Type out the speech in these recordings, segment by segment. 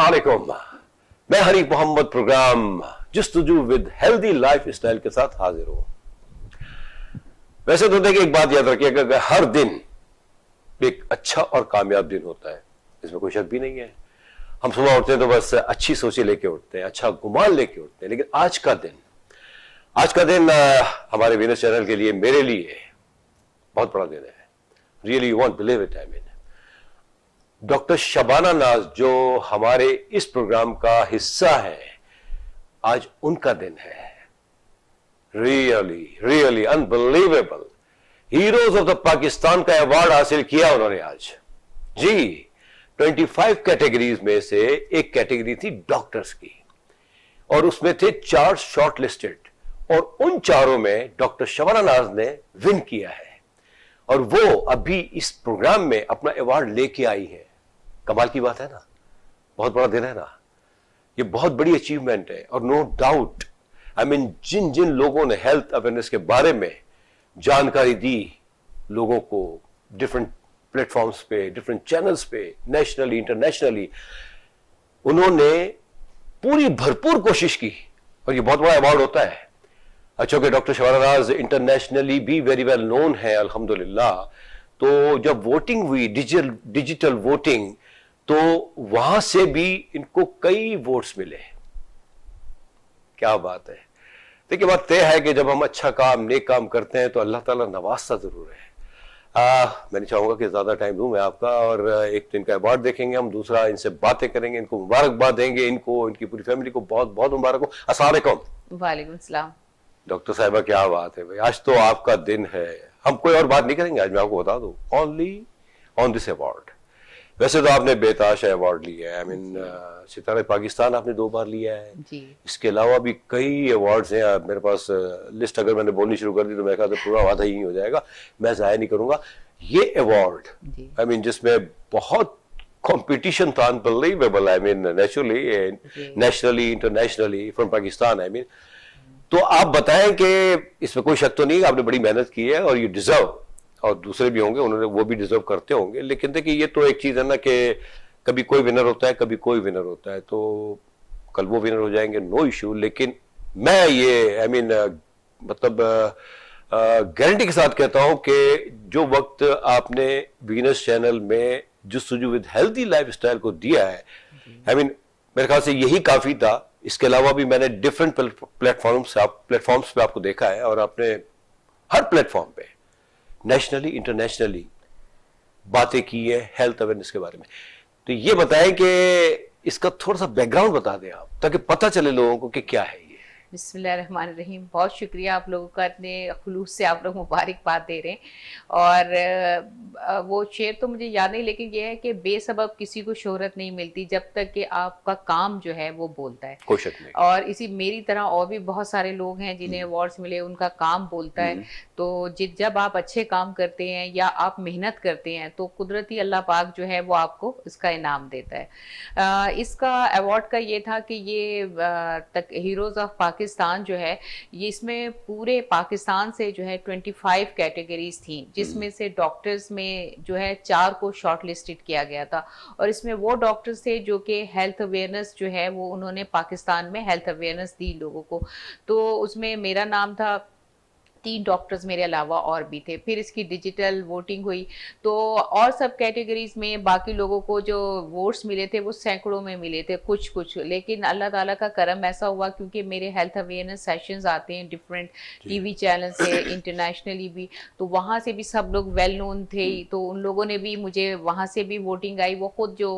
असलाकुम मैं Hari Mohammad program Justuju with healthy lifestyle के साथ हाजिर हूं वैसे तो देखिए एक बात याद रखिएगा कि हर दिन एक अच्छा और कामयाब दिन होता है इसमें कोई शक भी नहीं है हम सुबह उठते हैं तो बस अच्छी सोचे लेके उठते हैं अच्छा गुमान लेके उठते हैं लेकिन आज का दिन आज का दिन हमारे बिजनेस चैनल के लिए मेरे लिए बहुत बड़ा दिन है really you won't believe it I mean doctor Shabana Naz जो हमारे इस प्रोग्राम का हिस्सा है आज उनका दिन है really really unbelievable heroes of the Pakistan का अवार्ड हासिल किया उन्होंने आज जी 25 कैटेगरीज में से एक कैटेगरी थी डॉक्टर्स की और उसमें थे चार शॉर्ट लिस्टेड और उन चारों में डॉक्टर शबाना नाज ने विन किया है और वो अभी इस प्रोग्राम में अपना अवार्ड लेके आई है कमाल की बात है ना बहुत बड़ा दिन है ना ये बहुत बड़ी अचीवमेंट है और नो डाउट आई मीन जिन जिन लोगों ने हेल्थ अवेयरनेस के बारे में जानकारी दी लोगों को डिफरेंट प्लेटफॉर्म्स पे डिफरेंट चैनल्स पे नेशनली इंटरनेशनली उन्होंने पूरी भरपूर कोशिश की और ये बहुत बड़ा अवार्ड होता है अच्छा कि डॉक्टर शवाराज इंटरनेशनली भी वेरी वेल नोन है अलहमदुल्ला तो जब वोटिंग हुई डिजिटल डिजिटल वोटिंग तो वहां से भी इनको कई वोट्स मिले क्या बात है देखिए बात तय है कि जब हम अच्छा काम नेक काम करते हैं तो अल्लाह ताला नवाजता ज़रूर है आ, मैंने चाहूंगा कि ज़्यादा टाइम दू मैं आपका और एक तो इनका अवार्ड देखेंगे हम दूसरा इनसे बातें करेंगे इनको मुबारकबाद देंगे इनको इनकी पूरी फैमिली को बहुत बहुत मुबारक हो असल वालेकुम डॉक्टर साहिबा क्या बात है भाई आज तो आपका दिन है हम कोई और बात नहीं करेंगे आज मैं आपको बता दू ओनली ऑन दिस अवार्ड वैसे तो आपने बेताश अवार्ड लिया है I mean uh, Sitara Pakistan आपने दो बार लिया है जी। इसके अलावा भी कई अवार्ड्स हैं मेरे पास लिस्ट uh, अगर मैंने बोलनी शुरू कर दी तो मैं कहा तो पूरा वादा ही हो जाएगा मैं ज़ाया नहीं करूंगा ये अवार्ड आई मीन जिसमें बहुत कॉम्पिटिशन था unbelievable I mean naturally nationally internationally from Pakistan I mean तो आप बताएं कि इसमें कोई शक तो नहीं आपने बड़ी मेहनत की है और यू डिजर्व और दूसरे भी होंगे उन्होंने वो भी डिजर्व करते होंगे लेकिन देखिए ये तो एक चीज़ है ना कि कभी कोई विनर होता है कभी कोई विनर होता है तो कल वो विनर हो जाएंगे नो इशू लेकिन मैं ये आई I मीन mean, मतलब गारंटी के साथ कहता हूं कि जो वक्त आपने बिजनेस चैनल में जिस विद हेल्थी लाइफ स्टाइल को दिया है आई I मीन mean, मेरे ख्याल से यही काफ़ी था इसके अलावा भी मैंने डिफरेंट प्लेटफॉर्म्स आप प्लेटफॉर्म्स पे आपको देखा है और आपने हर प्लेटफॉर्म पे नेशनली इंटरनेशनली बातें की है हेल्थ अवेयरनेस के बारे में तो ये बताएं कि इसका थोड़ा सा बैकग्राउंड बता दें आप ताकि पता चले लोगों को कि क्या है बिसमीम बहुत शुक्रिया आप लोगों का इतने खलूस से आप लोग मुबारकबाद दे रहे हैं और वो शेर तो मुझे याद नहीं लेकिन ये है कि बेसब किसी को शोहरत नहीं मिलती जब तक कि आपका काम जो है वो बोलता है नहीं। और इसी मेरी तरह और भी बहुत सारे लोग हैं जिन्हें अवार्ड्स हम्म। मिले उनका काम बोलता है हम्म। तो जब आप अच्छे काम करते हैं या आप मेहनत करते हैं तो कुदरती अल्लाह पाक जो है वो आपको इसका इनाम देता है इसका अवार्ड का ये था कि ये हीरोज़ ऑफ पाकिस्तान पाकिस्तान जो है ये इसमें पूरे पाकिस्तान से जो है 25 कैटेगरीज थी जिसमें हम्म। से डॉक्टर्स में जो है चार को शॉर्ट लिस्टेड किया गया था और इसमें वो डॉक्टर्स थे जो कि हेल्थ अवेयरनेस जो है वो उन्होंने पाकिस्तान में हेल्थ अवेयरनेस दी लोगों को तो उसमें मेरा नाम था तीन डॉक्टर्स मेरे अलावा और भी थे फिर इसकी डिजिटल वोटिंग हुई तो और सब कैटेगरीज में बाकी लोगों को जो वोट्स मिले थे वो सैकड़ों में मिले थे कुछ कुछ लेकिन अल्लाह ताला का करम ऐसा हुआ क्योंकि मेरे हेल्थ अवेयरनेस सेशंस आते हैं डिफरेंट टीवी चैनल से इंटरनेशनली भी तो वहाँ से भी सब लोग वेल नोन थे हम्म। तो उन लोगों ने भी मुझे वहाँ से भी वोटिंग आई वो खुद जो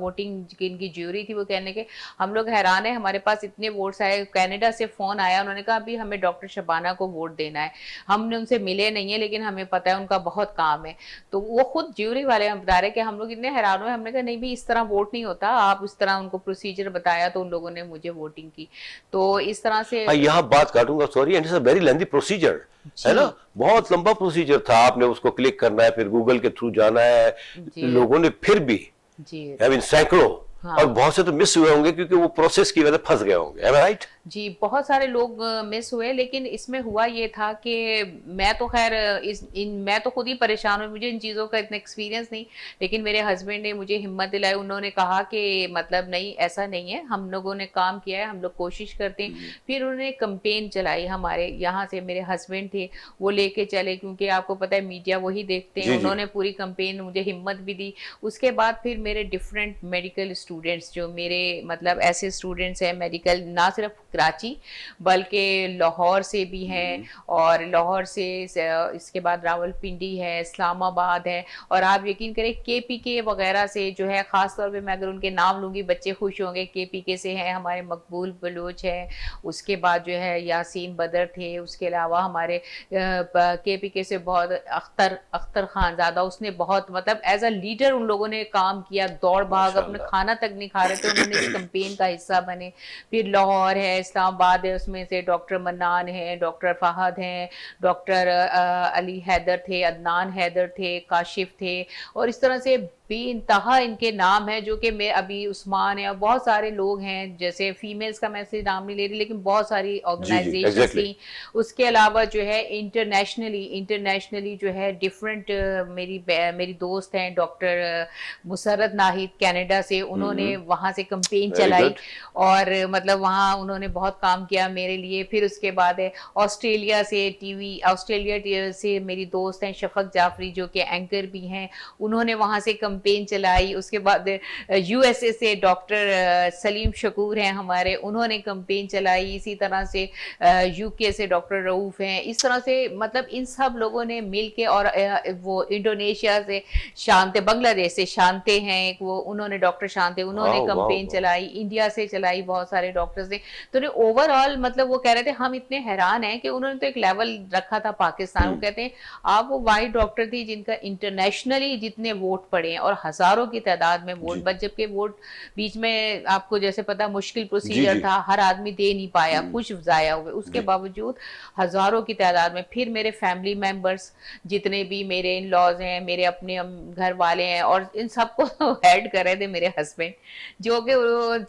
वोटिंग इनकी ज्यूरी थी वो कहने के हम लोग हैरान है हमारे पास इतने वोट्स आए कैनेडा से फ़ोन आया उन्होंने कहा अभी हमें डॉक्टर शबाना को वोट देना लेना है हमने उनसे मिले नहीं है लेकिन हमें पता है उनका बहुत काम है तो वो खुद ज्यूरी वाले हम बता रहे कि हम लोग इतने हैरान हुए हमने कहा नहीं भी इस तरह वोट नहीं होता आप उस तरह उनको प्रोसीजर बताया तो उन लोगों ने मुझे वोटिंग की तो इस तरह से यहाँ बात काटूंगा sorry and very lengthy procedure है ना बहुत लंबा प्रोसीजर था आपने उसको क्लिक करना है फिर गूगल के थ्रू जाना है लोगों ने फिर भी आई मीन सैकड़ों हाँ। और बहुत से तो मिस हुए होंगे क्योंकि वो प्रोसेस की वजह फंस गए होंगे राइट right? जी बहुत सारे लोग मिस हुए लेकिन इसमें हुआ ये था कि मैं तो खैर इस इन मैं तो खुद ही परेशान हुई मुझे इन चीज़ों का इतना एक्सपीरियंस नहीं लेकिन मेरे हस्बैंड ने मुझे हिम्मत दिलाई उन्होंने कहा कि मतलब नहीं ऐसा नहीं है हम लोगों ने काम किया है हम लोग कोशिश करते हैं हम्म। फिर उन्होंने कंपेन चलाई हमारे यहाँ से मेरे हस्बैंड थे वो लेके चले क्योंकि आपको पता है मीडिया वही देखते हैं उन्होंने पूरी कंपेन मुझे हिम्मत भी दी उसके बाद फिर मेरे डिफरेंट मेडिकल स्टूडेंट्स जो मेरे मतलब ऐसे स्टूडेंट्स हैं मेडिकल ना सिर्फ कराची बल्कि लाहौर से भी हैं हम्म। और लाहौर से इसके बाद रावलपिंडी है इस्लामाबाद है और आप यकीन करें के पी के वगैरह से जो है ख़ास तौर पर मैं अगर उनके नाम लूँगी बच्चे खुश होंगे के पी के से हैं हमारे मकबूल बलोच हैं उसके बाद जो है यासीन बदर थे उसके अलावा हमारे के पी के से बहुत अख्तर अख्तर खान ज़्यादा उसने बहुत मतलब एज अ लीडर उन लोगों ने काम किया दौड़ भाग अपने खाना तक नहीं खा रहे थे उन्होंने कंपेन का हिस्सा बने फिर लाहौर है इस्लामाबाद है उसमें से डॉक्टर मन्नान हैं डॉक्टर फ़हद हैं डॉक्टर अली हैदर थे अदनान हैदर थे काशिफ थे और इस तरह से इंतहा इनके नाम है जो कि मैं अभी उस्मान है और बहुत सारे लोग हैं जैसे फीमेल्स का मैं से नाम नहीं ले रही लेकिन बहुत सारी ऑर्गेनाइजेशन exactly. थी उसके अलावा जो है इंटरनेशनली इंटरनेशनली जो है डिफरेंट मेरी मेरी दोस्त हैं डॉक्टर मुसरत नाहिद कनाडा से उन्होंने हम्म, हम्म। वहाँ से कंपेन चलाई और मतलब वहाँ उन्होंने बहुत काम किया मेरे लिए फिर उसके बाद है ऑस्ट्रेलिया से टीवी ऑस्ट्रेलिया से मेरी दोस्त हैं शफक जाफरी जो कि एंकर भी हैं उन्होंने वहाँ से कम कंपेन चलाई उसके बाद यूएसए से डॉक्टर सलीम शकूर हैं हमारे उन्होंने कंपेन चलाई इसी तरह से यूके से डॉक्टर रऊफ़ हैं इस तरह से मतलब इन सब लोगों ने मिल के और वो इंडोनेशिया से शांति बांग्लादेश से शांति हैं एक वो उन्होंने डॉक्टर शांति उन्होंने कंपेन चलाई इंडिया से चलाई बहुत सारे डॉक्टर्स ने तो ओवरऑल मतलब वो कह रहे थे हम इतने हैरान हैं कि उन्होंने तो एक लेवल रखा था पाकिस्तान वो हम्म। कहते हैं आप वो वाइट डॉक्टर थी जिनका इंटरनेशनली जितने वोट पड़े हैं और हजारों की तादाद में वोट बच जबकि वोट बीच में आपको जैसे पता मुश्किल प्रोसीजर था हर आदमी दे नहीं पाया कुछ जाया हुए उसके बावजूद हजारों की तादाद में फिर मेरे फैमिली मेम्बर्स जितने भी मेरे इन लॉज हैं मेरे अपने घर वाले हैं और इन सबको ऐड कर रहे थे मेरे हस्बैंड जो कि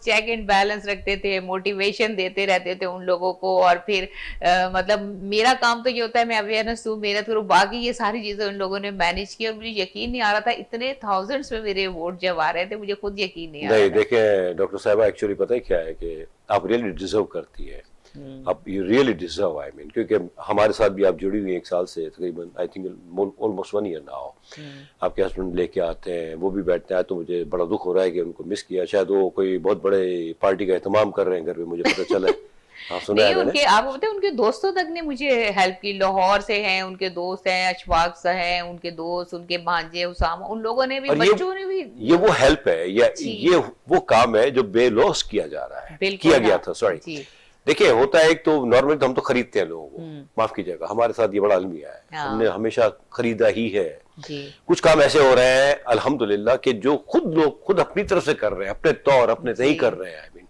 चेक एंड बैलेंस रखते थे मोटिवेशन देते रहते थे उन लोगों को और फिर आ, मतलब मेरा काम तो ये होता है मैं अवेयरनेस हूँ मेरा थ्रू तो बाकी ये सारी चीज़ें उन लोगों ने मैनेज की और मुझे यकीन नहीं आ रहा था इतने थाउजेंड थाउजेंड्स में मेरे वोट जब आ रहे थे मुझे खुद यकीन नहीं नहीं देखिए डॉक्टर साहब एक्चुअली पता है क्या है कि आप रियली डिजर्व करती है हम्म। आप you really deserve I mean क्योंकि हमारे साथ भी आप जुड़ी हुई हैं एक साल से तकरीबन I think almost one year ना हो आपके हस्बैंड लेके आते हैं वो भी बैठते हैं तो मुझे बड़ा दुख हो रहा है कि उनको मिस किया शायद वो कोई बहुत बड़े पार्टी का अहतमाम कर रहे हैं घर में मुझे पता चला नहीं उनके आप बोलते उनके दोस्तों तक ने मुझे हेल्प की लाहौर से हैं उनके दोस्त हैं अशफाक से हैं उनके दोस्त उनके भांजे उसामा उन लोगों ने भी बच्चों ने भी ये वो हेल्प है या ये वो काम है जो बेलोस किया जा रहा है किया गया हाँ। था सॉरी देखिए होता है एक तो नॉर्मली तो हम तो खरीदते हैं लोगों को हम्म। माफ कीजिएगा हमारे साथ ये बड़ा अलमिया है हाँ। हमने हमेशा खरीदा ही है कुछ काम ऐसे हो रहे हैं अल्हम्दुलिल्लाह कि जो खुद लोग खुद अपनी तरफ से कर रहे हैं अपने तौर अपने सही कर रहे हैं आई मीन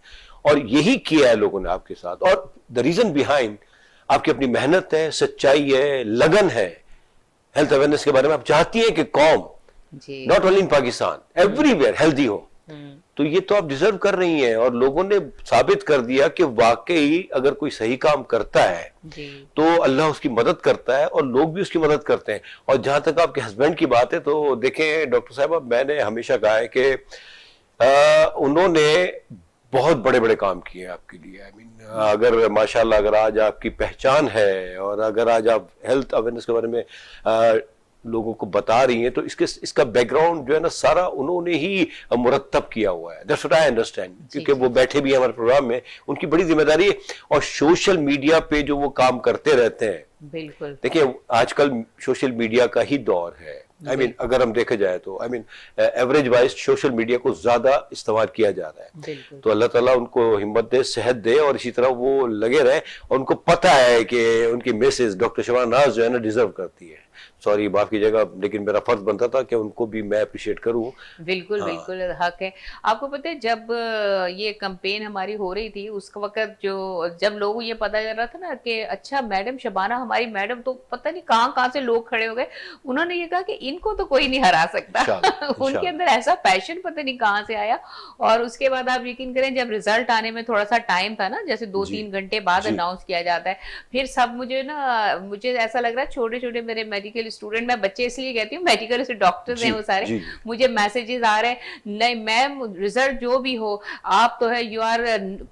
और यही किया है लोगों ने आपके साथ और द रीजन बिहाइंड आपकी अपनी मेहनत है सच्चाई है लगन है हेल्थ अवेयरनेस के बारे में आप चाहती है कि कॉम not only in Pakistan everywhere healthy हो हम्म। तो ये तो आप डिजर्व कर रही हैं और लोगों ने साबित कर दिया कि वाकई अगर कोई सही काम करता है तो अल्लाह उसकी मदद करता है और लोग भी उसकी मदद करते हैं और जहां तक आपके हस्बैंड की बात है तो देखें डॉक्टर साहब मैंने हमेशा कहा है कि उन्होंने बहुत बड़े बड़े काम किए आपके लिए आई I मीन mean, अगर माशाल्लाह अगर आज आपकी पहचान है और अगर आज आप हेल्थ अवेयरनेस के बारे में आ, लोगों को बता रही हैं तो इसके इसका बैकग्राउंड जो है ना सारा उन्होंने ही मुरतब किया हुआ है दैट्स आई अंडरस्टैंड क्योंकि वो बैठे भी हमारे प्रोग्राम में उनकी बड़ी जिम्मेदारी है और सोशल मीडिया पे जो वो काम करते रहते हैं बिल्कुल देखिए आजकल सोशल मीडिया का ही दौर है आई मीन अगर हम देखा जाए तो I mean average wise social media को ज्यादा इस्तेमाल किया जा रहा है तो अल्लाह ताला उनको हिम्मत दे सेहत दे और इसी तरह वो लगे रहे और उनको पता है कि उनकी मैसेज डॉक्टर शबाना जो है ना डिजर्व करती है सॉरी माफ कीजिएगा लेकिन मेरा फर्ज बनता था कि उनको भी मैं अप्रिशिएट करूँ बिल्कुल हाँ। बिल्कुल हक है आपको पता है जब ये कंपेन हमारी हो रही थी उस वक्त जो जब लोगों ये पता चल रहा था ना कि अच्छा मैडम शबाना हमारी मैडम तो पता नहीं कहाँ कहाँ से लोग खड़े हो गए उन्होंने ये कहा कि इनको तो कोई नहीं हरा सकता उनके अंदर ऐसा पैशन पता नहीं कहाँ से आया और उसके बाद आप यकीन करें जब रिजल्ट आने में थोड़ा सा टाइम था ना जैसे दो तीन घंटे बाद अनाउंस किया जाता है फिर सब मुझे ना मुझे ऐसा लग रहा है छोटे छोटे मेरे मेडिकल मेरे स्टूडेंट मैं बच्चे इसलिए कहती हूँ मेडिकल से डॉक्टर हैं वो सारे मुझे मैसेजेस आ रहे हैं नहीं मैम रिजल्ट जो भी हो आप तो है you are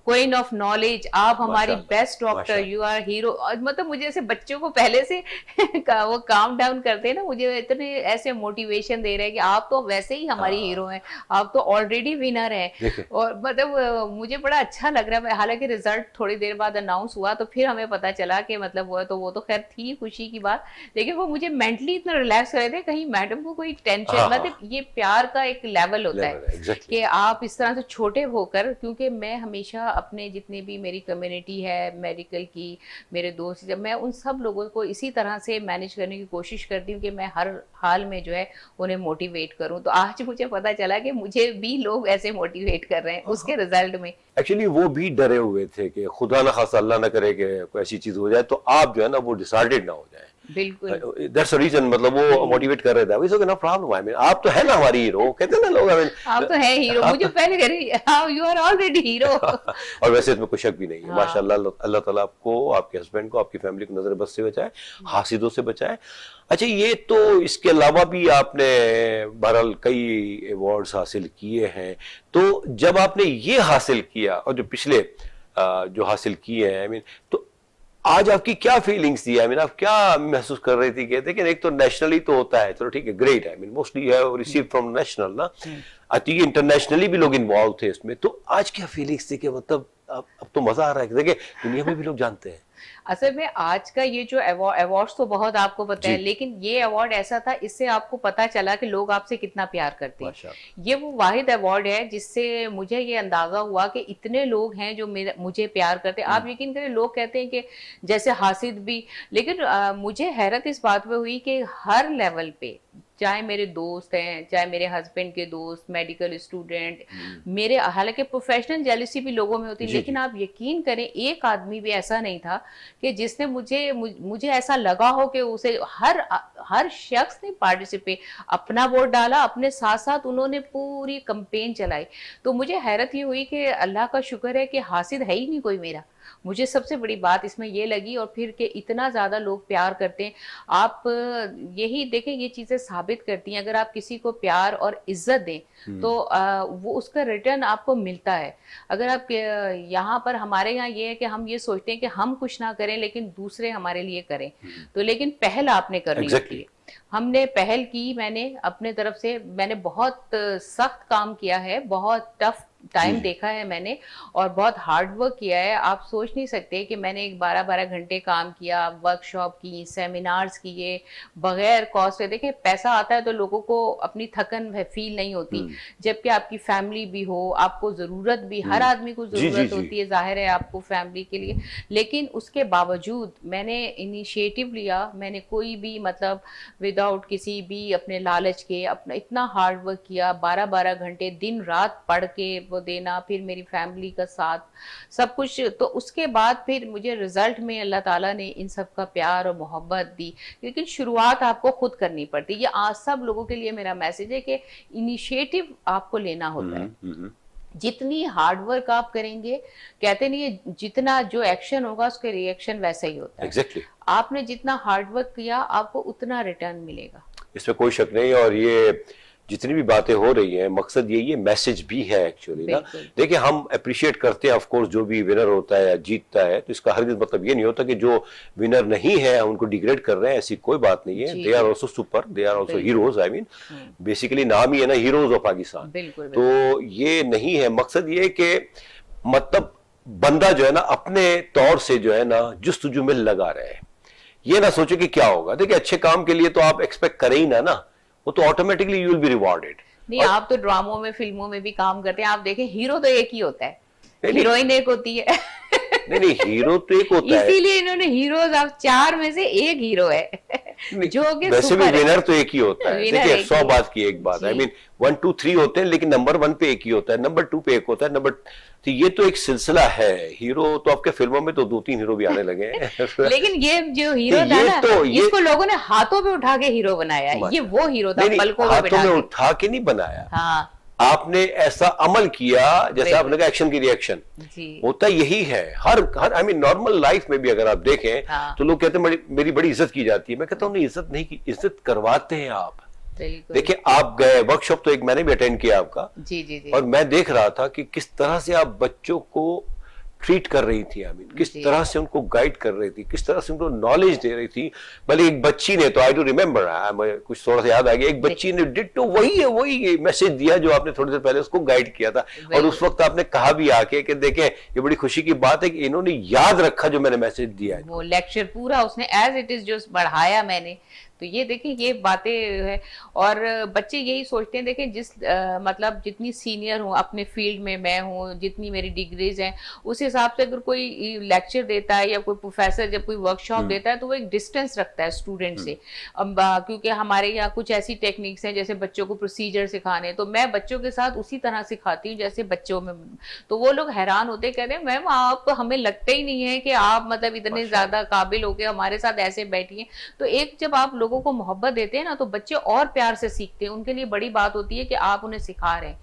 queen of knowledge आप हमारी best doctor you are hero मतलब मुझे ऐसे बच्चों को पहले से का, वो काम डाउन करते हैं ना मुझे इतने ऐसे मोटिवेशन दे रहे हैं कि आप तो वैसे ही हमारी हीरो हाँ। हैं आप तो ऑलरेडी विनर हैं और मतलब मुझे बड़ा अच्छा लग रहा है हालांकि रिजल्ट थोड़ी देर बाद अनाउंस हुआ तो फिर हमें पता चला कि मतलब वो तो वो तो खैर थी खुशी की बात लेकिन वो मुझे मेंटली इतना रिलैक्स कर रहे थे कहीं मैडम को कोई टेंशन हाँ, मतलब हाँ। ये प्यार का एक लेवल होता लेवल है, है exactly. कि आप इस तरह से छोटे होकर क्योंकि मैं हमेशा अपने जितने भी मेरी कम्युनिटी है मेडिकल की मेरे दोस्त जब मैं उन सब लोगों को इसी तरह से मैनेज करने की कोशिश करती हूँ कि मैं हर हाल में जो है उन्हें मोटिवेट करूँ तो आज मुझे पता चला कि मुझे भी लोग ऐसे मोटिवेट कर रहे हैं हाँ, उसके रिजल्ट में एक्चुअली वो भी डरे हुए थे कि खुदा ना खासा अल्लाह ना करे कि कोई ऐसी चीज़ हो जाए तो आप जो है ना वो डिसाइडेड ना हो जाए बिल्कुल रीजन uh, मतलब वो मोटिवेट कर रहे थे it's no problem I mean आप तो है ना हमारी हीरो कहते हैं ना लोग आई मीन आप तो है हीरो मुझे पहले कह रहे यू आर ऑलरेडी हीरो और वैसे इसमें कोई शक भी नहीं है हाँ। माशाल्लाह अल्लाह ताला आपको आपके हस्बैंड को आपकी फैमिली को नजर बस से बचाए हम्म। हासिदों से बचाए अच्छा ये तो इसके अलावा भी आपने बहरहाल कई अवार्ड्स हासिल किए हैं तो जब आपने ये हासिल किया और जो पिछले uh, जो हासिल किए हैं आई मीन तो आज आपकी क्या फीलिंग्स थी आई मीन आप क्या महसूस कर रही थी कहते एक तो नेशनली तो होता है चलो ठीक है ग्रेट आई मीन मोस्टली है रिसीव फ्रॉम नेशनल ना आई hmm. इंटरनेशनली भी लोग इन्वॉल्व थे इसमें तो आज क्या फीलिंग्स थी कि मतलब अब अब तो मजा आ रहा है देखिए दुनिया में भी लोग जानते हैं असल में आज का ये जो अवार्ड तो बहुत आपको पता है लेकिन ये अवार्ड ऐसा था इससे आपको पता चला कि लोग आपसे कितना प्यार करते हैं ये वो वाहिद अवार्ड है जिससे मुझे ये अंदाजा हुआ कि इतने लोग हैं जो मुझे प्यार करते हैं आप हम्म। यकीन करें लोग कहते हैं कि जैसे हासिद भी लेकिन आ, मुझे हैरत इस बात पर हुई कि हर लेवल पे चाहे मेरे दोस्त हैं चाहे मेरे हस्बैंड के दोस्त मेडिकल हम्म। स्टूडेंट मेरे हालांकि प्रोफेशनल जेलिसी भी लोगों में होती लेकिन आप यकीन करें एक आदमी भी ऐसा नहीं था कि जिसने मुझे मुझे ऐसा लगा हो कि उसे हर हर शख्स ने पार्टिसिपेट अपना वोट डाला अपने साथ साथ उन्होंने पूरी कंपेन चलाई तो मुझे हैरत ये हुई कि अल्लाह का शुक्र है कि हासिल है ही नहीं कोई मेरा मुझे सबसे बड़ी बात इसमें ये लगी और फिर के इतना ज़्यादा लोग प्यार करते हैं आप यही देखें ये चीज़ें साबित करती हैं अगर आप किसी को प्यार और इज्जत दें हम्म। तो आ, वो उसका रिटर्न आपको मिलता है अगर आप यहाँ पर हमारे यहाँ ये है कि हम ये सोचते हैं कि हम कुछ ना करें लेकिन दूसरे हमारे लिए करें हम्म। तो लेकिन पहल आपने करनी exactly. है हमने पहल की मैंने अपने तरफ से मैंने बहुत सख्त काम किया है बहुत टफ टाइम देखा है मैंने और बहुत हार्ड वर्क किया है आप सोच नहीं सकते कि मैंने एक बारह बारह घंटे काम किया वर्कशॉप की सेमिनार्स किए बगैर कॉस्ट के देखिए पैसा आता है तो लोगों को अपनी थकन फील नहीं होती हम्म। जबकि आपकी फैमिली भी हो आपको ज़रूरत भी हर हम्म। आदमी को ज़रूरत होती है जाहिर है आपको फैमिली के लिए लेकिन उसके बावजूद मैंने इनिशिएटिव लिया मैंने कोई भी मतलब विदाउट किसी भी अपने लालच के अपना इतना हार्ड वर्क किया बारह बारह घंटे दिन रात पढ़ के वो को देना फिर मेरी फैमिली का साथ सब कुछ तो उसके बाद फिर मुझे रिजल्ट में अल्लाह ताला ने इन सब का प्यार और मोहब्बत दी लेकिन शुरुआत आपको खुद करनी पड़ती ये आज सब लोगों के लिए मेरा मैसेज है कि इनिशिएटिव आपको लेना होता है हम्म, हम्म, हम्म। जितनी हार्डवर्क आप करेंगे कहते नहीं है जितना जो एक्शन होगा उसके रिएक्शन वैसा ही होता है exactly. आपने जितना हार्डवर्क किया आपको उतना रिटर्न मिलेगा इसमें कोई शक नहीं और ये जितनी भी बातें हो रही हैं मकसद यही है मैसेज भी है एक्चुअली ना देखिए हम अप्रिशिएट करते हैं ऑफ कोर्स जो भी विनर होता है या जीतता है तो इसका हर दिन मतलब ये नहीं होता कि जो विनर नहीं है उनको डिग्रेड कर रहे हैं ऐसी कोई बात नहीं है they are also super they are also heroes I mean basically नाम ही है ना हीरोज ऑफ पाकिस्तान तो ये नहीं है मकसद ये कि मतलब बंदा जो है ना अपने तौर से जो है ना जुस्त जुमिल लगा रहे हैं ये ना सोचे कि क्या होगा देखिए अच्छे काम के लिए तो आप एक्सपेक्ट करें ही ना ना वो तो automatically you will be rewarded नहीं और... आप तो ड्रामों में फिल्मों में भी काम करते हैं आप देखें हीरो तो एक ही होता है हीरोइन एक होती है नहीं नहीं हीरो तो एक होता है इसीलिए इन्होंने हीरो चार में से एक हीरो है जो कि वैसे भी विनर तो एक ही होता है देखिए सौ बात की एक बात I mean one two three होते हैं लेकिन नंबर वन पे एक ही होता है नंबर टू पे एक होता है नंबर तो ये तो एक सिलसिला है हीरो तो आपके फिल्मों में तो दो तीन हीरो भी आने लगे हैं लेकिन ये जो हीरो था ना तो ये... इसको लोगों ने हाथों पे उठा के हीरो बनाया है ये वो हीरो था पलकों पे हाथों में उठा के नहीं बनाया हाँ आपने ऐसा अमल किया जैसे आपने कहा एक्शन की रिएक्शन होता यही है हर हर आई मीन नॉर्मल लाइफ में भी अगर आप देखें हाँ। तो लोग कहते हैं मेरी बड़ी इज्जत की जाती है मैं कहता हूँ इज्जत नहीं की इज्जत करवाते हैं आप देखिए आप गए वर्कशॉप तो एक मैंने भी अटेंड किया आपका जी जी जी और मैं देख रहा था कि किस तरह से आप बच्चों को ट्रीट कर रही थी आई मीन किस तरह से उनको गाइड कर रही थी किस तरह से उनको नॉलेज दे रही थी भले एक बच्ची ने तो आई डू रिमेम्बर कुछ थोड़ा सा याद आ गया एक बच्ची ने डिट तो वही है वही मैसेज दिया जो आपने थोड़ी देर पहले उसको गाइड किया था और उस वक्त आपने कहा भी आके कि देखें ये बड़ी खुशी की बात है कि इन्होंने याद रखा जो मैंने मैसेज दिया है वो लेक्चर पूरा उसने एज इट इज जो बढ़ाया मैंने तो ये देखें ये बातें है और बच्चे यही सोचते हैं देखें जिस आ, मतलब जितनी सीनियर हूँ अपने फील्ड में मैं हूँ जितनी मेरी डिग्रीज हैं उस हिसाब से अगर कोई लेक्चर देता है या कोई प्रोफेसर जब कोई वर्कशॉप हम्म। देता है तो वो एक डिस्टेंस रखता है स्टूडेंट से हम्म। क्योंकि हमारे यहाँ कुछ ऐसी टेक्निक्स हैं जैसे बच्चों को प्रोसीजर सिखाने तो मैं बच्चों के साथ उसी तरह सिखाती हूँ जैसे बच्चों में तो वो लोग हैरान होते कहते हैं मैम आप हमें लगता ही नहीं है कि आप मतलब इतने अच्छा। ज्यादा काबिल हो गए हमारे साथ ऐसे बैठिए तो एक जब आप लोग लोगों को मोहब्बत देते हैं ना तो बच्चे और प्यार से सीखते हैं उनके लिए बड़ी बात होती है कि आप उन्हें सिखा रहे हैं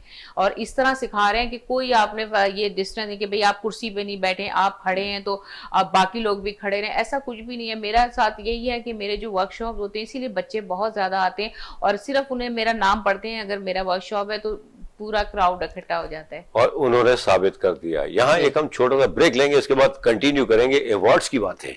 और इस तरह सिखा रहे हैं कि कोई आपने ये डिस्टेंस नहीं कि भाई आप कुर्सी पे नहीं बैठे आप खड़े हैं तो आप बाकी लोग भी खड़े रहे ऐसा कुछ भी नहीं है मेरा साथ यही है कि मेरे जो वर्कशॉप होते हैं इसीलिए बच्चे बहुत ज़्यादा आते हैं और सिर्फ उन्हें मेरा नाम पढ़ते हैं अगर मेरा वर्कशॉप है तो पूरा क्राउड इकट्ठा हो जाता है और उन्होंने साबित कर दिया यहाँ एक हम छोटा सा ब्रेक लेंगे उसके बाद कंटिन्यू करेंगे अवार्ड्स की बात है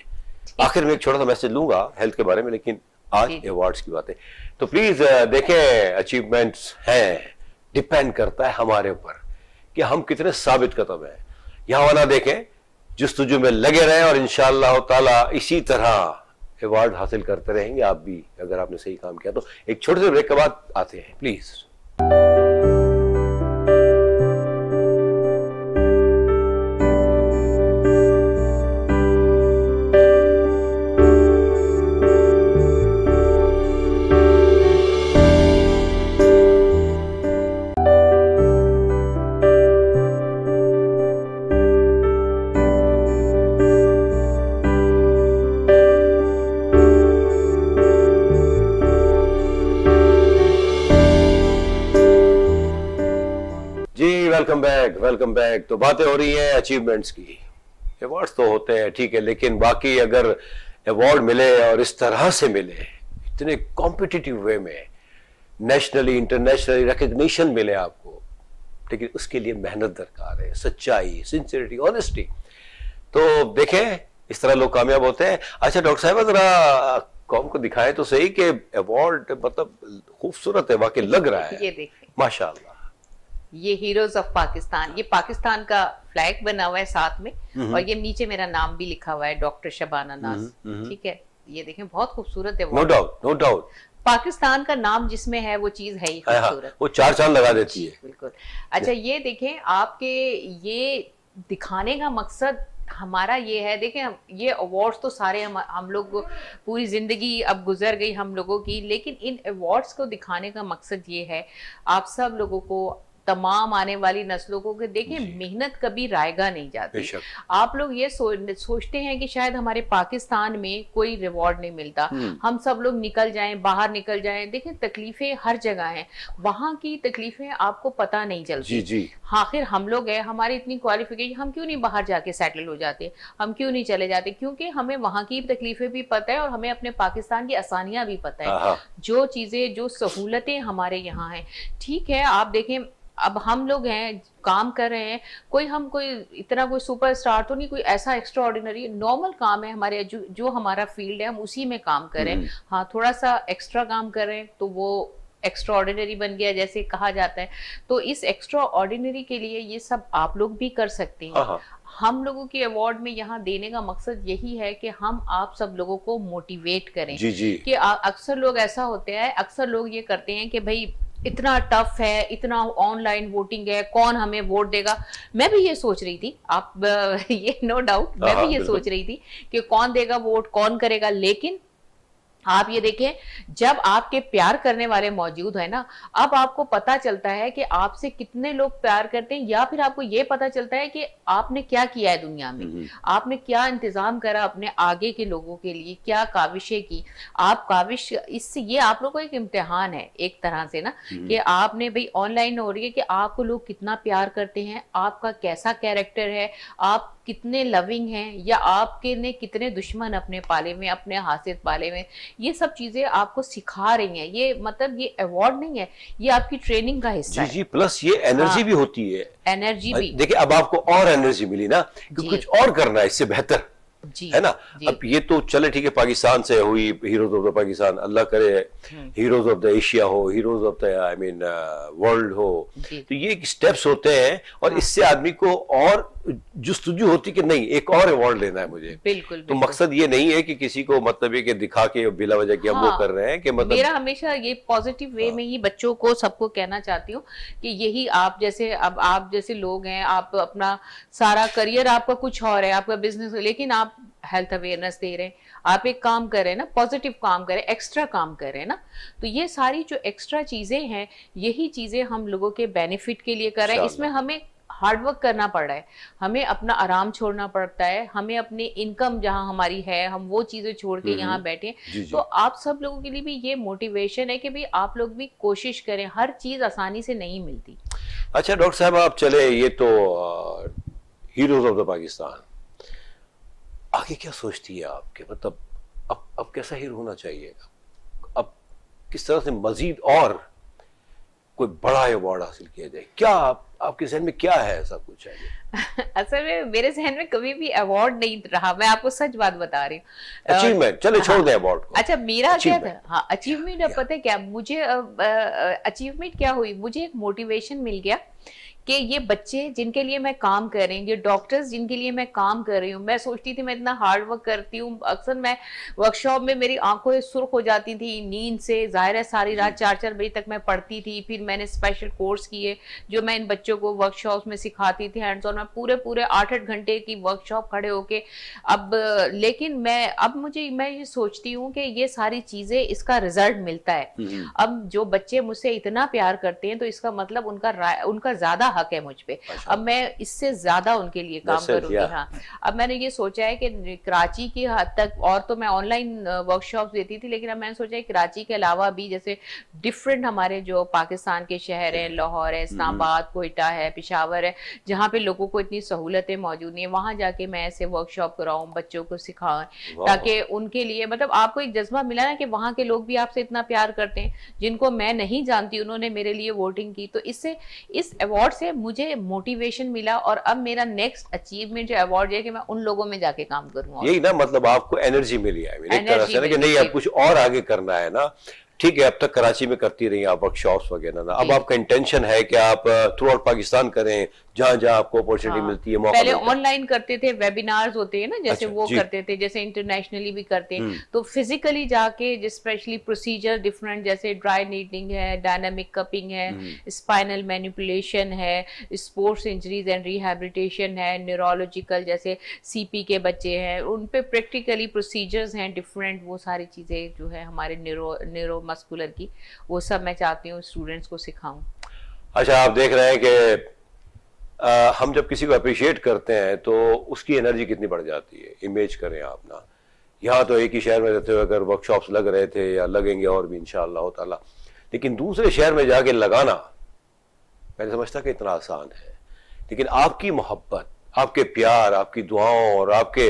आखिर में एक छोटा सा मैसेज लूंगा हेल्थ के बारे में लेकिन आज अवार्ड्स की बात है तो प्लीज uh, देखें अचीवमेंट्स हैं डिपेंड करता है हमारे ऊपर कि हम कितने साबित कदम हैं यहां वाला देखें तुझु में लगे रहें और इन ताला इसी तरह अवार्ड हासिल करते रहेंगे आप भी अगर आपने सही काम किया तो एक छोटे से ब्रेक के बाद आते हैं प्लीज़ बैक तो बातें हो रही हैं अचीवमेंट्स की अवार्ड्स तो होते हैं ठीक है लेकिन बाकी अगर अवार्ड मिले और इस तरह से मिले इतने कॉम्पिटिटिव वे में नेशनली इंटरनेशनली रिकग्निशन मिले आपको लेकिन उसके लिए मेहनत दरकार है सच्चाई सिंसियरिटी ऑनेस्टी तो देखें इस तरह लोग कामयाब होते हैं अच्छा डॉक्टर साहब जरा कौम को दिखाएं तो सही कि अवार्ड मतलब खूबसूरत है वाकई लग रहा है माशाल्लाह ये हीरोज ऑफ पाकिस्तान ये पाकिस्तान का फ्लैग बना हुआ है साथ में और ये नीचे मेरा नाम भी लिखा हुआ है डॉक्टर शबाना नाज ठीक है ये देखें बहुत खूबसूरत है no doubt no doubt Pakistan का नाम जिसमें है वो चीज है ही हाँ, हाँ, खूबसूरत वो चार चांद लगा देती है बिल्कुल अच्छा ये देखें आपके ये दिखाने का मकसद हमारा ये है देखें ये अवार्ड्स तो सारे हम हम लोग पूरी ज़िंदगी अब गुजर गई हम लोगों की लेकिन इन अवार्ड्स को दिखाने का मकसद ये है आप सब लोगों को तमाम आने वाली नस्लों को कि देखिए मेहनत कभी रायगा नहीं जाती आप लोग ये सो, सोचते हैं कि शायद हमारे पाकिस्तान में कोई रिवॉर्ड नहीं मिलता हम्म। हम सब लोग निकल जाएं बाहर निकल जाएं देखें तकलीफें हर जगह हैं वहां की तकलीफें आपको पता नहीं चलती आखिर हम लोग है हमारी इतनी क्वालिफिकेशन हम क्यों नहीं बाहर जाके सेटल हो जाते हम क्यों नहीं चले जाते क्योंकि हमें वहां की तकलीफें भी पता है और हमें अपने पाकिस्तान की आसानियां भी पता है जो चीजें जो सहूलतें हमारे यहाँ हैं ठीक है आप देखें अब हम लोग हैं काम कर रहे हैं कोई हम कोई इतना कोई सुपर स्टार तो नहीं कोई ऐसा एक्स्ट्रा ऑर्डिनरी नॉर्मल काम है हमारे जो, जो हमारा फील्ड है हम उसी में काम कर रहे हैं हम्म। हाँ थोड़ा सा एक्स्ट्रा काम कर रहे हैं तो वो एक्स्ट्रा ऑर्डिनरी बन गया जैसे कहा जाता है तो इस एक्स्ट्रा ऑर्डिनरी के लिए ये सब आप लोग भी कर सकते हैं हाँ, हाँ। हम लोगों के अवार्ड में यहाँ देने का मकसद यही है कि हम आप सब लोगों को मोटिवेट करें जी जी कि अक्सर लोग ऐसा होते हैं अक्सर लोग ये करते हैं कि भाई इतना टफ है इतना ऑनलाइन वोटिंग है कौन हमें वोट देगा मैं भी ये सोच रही थी आप ये नो डाउट मैं हाँ, भी ये सोच रही थी कि कौन देगा वोट कौन करेगा लेकिन आप ये देखें जब आपके प्यार करने वाले मौजूद है ना अब आपको पता चलता है कि आपसे कितने लोग प्यार करते हैं या फिर आपको ये पता चलता है कि आपने क्या किया है दुनिया में आपने क्या इंतजाम करा अपने आगे के लोगों के लिए क्या काविशें की आप काविश इससे ये आप लोग को एक इम्तिहान है एक तरह से ना हम्म। कि आपने भाई ऑनलाइन हो रही है कि आपको लोग कितना प्यार करते हैं आपका कैसा कैरेक्टर है आप कितने लविंग हैं या आपके ने कितने दुश्मन अपने पाले में अपने हासियत पाले में ये सब चीज़ें आपको सिखा रही हैं ये मतलब ये अवार्ड नहीं है ये आपकी ट्रेनिंग का हिस्सा जी, जी प्लस ये एनर्जी हाँ, भी होती है एनर्जी भी देखिए अब आपको और एनर्जी मिली ना क्योंकि कुछ और करना है इससे बेहतर जी, है ना जी. अब ये तो चले ठीक है पाकिस्तान से हुई heroes of the Pakistan Allah करे हीरोज ऑफ द एशिया हो heroes of the I mean world हो तो ये स्टेप्स होते हैं और हाँ, इससे आदमी को और जस्तुजु होती कि नहीं एक और अवार्ड लेना है मुझे बिल्कुल तो मकसद ये नहीं है कि किसी को मतलब ये दिखा के बिला वजह की हम वो हाँ। कर रहे हैं कि मतलब मेरा हमेशा ये पॉजिटिव वे हाँ। में ही बच्चों को सबको कहना चाहती हूँ कि यही आप जैसे अब आप जैसे लोग हैं आप अपना सारा करियर आपका कुछ और है आपका बिजनेस लेकिन आप हेल्थ अवेयरनेस दे रहे हैं आप एक काम कर रहे हैं ना पॉजिटिव काम कर रहे हैं एक्स्ट्रा काम कर रहे हैं ना तो ये सारी जो एक्स्ट्रा चीज़ें हैं यही चीज़ें हम लोगों के बेनिफिट के लिए कर रहे हैं इसमें हमें हार्डवर्क करना पड़ रहा है हमें अपना आराम छोड़ना पड़ता है हमें अपने इनकम जहाँ हमारी है हम वो चीज़ें छोड़ के हम्म, यहाँ हम्म। बैठे तो आप सब लोगों के लिए भी ये मोटिवेशन है कि भाई आप लोग भी कोशिश करें हर चीज़ आसानी से नहीं मिलती अच्छा डॉक्टर साहब आप चले ये तो हीरोज ऑफ द पाकिस्तान आगे क्या सोचती है आपके मतलब अब अब कैसा हीरो होना चाहिए अब किस तरह से मजीद और कोई बड़ा अवार्ड हासिल किया जाए क्या आप आपके जहन में क्या है ऐसा कुछ है असल में मेरे जहन में कभी भी अवार्ड नहीं रहा मैं आपको सच बात बता रही हूँ अचीवमेंट चले छोड़ दे अवार्ड को हाँ। अच्छा मेरा क्या था हाँ अचीवमेंट अब पता है क्या मुझे अचीवमेंट क्या हुई मुझे एक मोटिवेशन मिल गया कि ये बच्चे जिनके लिए मैं काम कर रही हूँ ये डॉक्टर्स जिनके लिए मैं काम कर रही हूँ मैं सोचती थी मैं इतना हार्ड वर्क करती हूँ अक्सर मैं वर्कशॉप में मेरी आंखों सुर्ख हो जाती थी नींद से जाहिर है सारी रात चार चार बजे तक मैं पढ़ती थी फिर मैंने स्पेशल कोर्स किए जो मैं इन बच्चों को वर्कशॉप में सिखाती थी हैंड्स और मैं पूरे पूरे आठ आठ घंटे की वर्कशॉप खड़े होके अब लेकिन मैं अब मुझे मैं ये सोचती हूँ कि ये सारी चीज़ें इसका रिजल्ट मिलता है हम्म। अब जो बच्चे मुझसे इतना प्यार करते हैं तो इसका मतलब उनका उनका ज़्यादा हक है मुझ पर अब मैं इससे ज्यादा उनके लिए काम करूंगी हाँ अब मैंने ये सोचा है कि कराची की हद तक और तो मैं ऑनलाइन वर्कशॉप देती थी लेकिन अब मैंने सोचा है कराची के अलावा भी जैसे डिफरेंट हमारे जो पाकिस्तान के शहर हैं लाहौर है mm-hmm। इस्लामाबाद कोयटा है पिशावर है जहाँ पे लोगों को इतनी सहूलतें मौजूद नहीं है वहाँ जाके मैं ऐसे वर्कशॉप कराऊँ बच्चों को सिखाऊँ ताकि उनके लिए मतलब आपको एक जज्बा मिला ना कि वहाँ के लोग भी आपसे इतना प्यार करते हैं जिनको मैं नहीं जानती उन्होंने मेरे लिए वोटिंग की तो इससे इस अवार्ड से मुझे मोटिवेशन मिला और अब मेरा नेक्स्ट अचीवमेंट जो अवार्ड है कि मैं उन लोगों में जाके काम करूँ यही ना मतलब आपको एनर्जी मिली है तरह से ना कि नहीं अब कुछ और आगे करना है ना ठीक है अब तक कराची में करती रही आप वर्कशॉप्स वगैरह ना अब आपका इंटेंशन है कि आप थ्रू आउट पाकिस्तान करें जहाँ जहाँ आपको अपॉर्चुनिटी हाँ। मिलती है मौका पहले ऑनलाइन करते थे वेबिनार्स होते हैं ना जैसे अच्छा, वो करते थे जैसे इंटरनेशनली भी करते हैं हम्म। तो फिजिकली जाके स्पेशली प्रोसीजर डिफरेंट जैसे ड्राई नीडिंग है डायनामिक कपिंग है स्पाइनल हम्म। मैनिपुलेशन है स्पोर्ट्स इंजरीज एंड रिहेबिलिटेशन है न्यूरोलॉजिकल जैसे सी के बच्चे हैं उन पे प्रैक्टिकली प्रोसीजर्स हैं डिफरेंट वो सारी चीज़ें जो है हमारे न्यूरो मस्कुलर की वो सब मैं चाहती हूँ स्टूडेंट्स को सिखाऊं अच्छा आप देख रहे हैं कि हम जब किसी को अप्रिशिएट करते हैं तो उसकी एनर्जी कितनी बढ़ जाती है इमेज करें आप ना यहाँ तो एक ही शहर में रहते हुए अगर वर्कशॉप्स लग रहे थे या लगेंगे और भी इनशाला तला लेकिन दूसरे शहर में जाके लगाना मैंने समझता कि इतना आसान है लेकिन आपकी मोहब्बत आपके प्यार आपकी दुआओं और आपके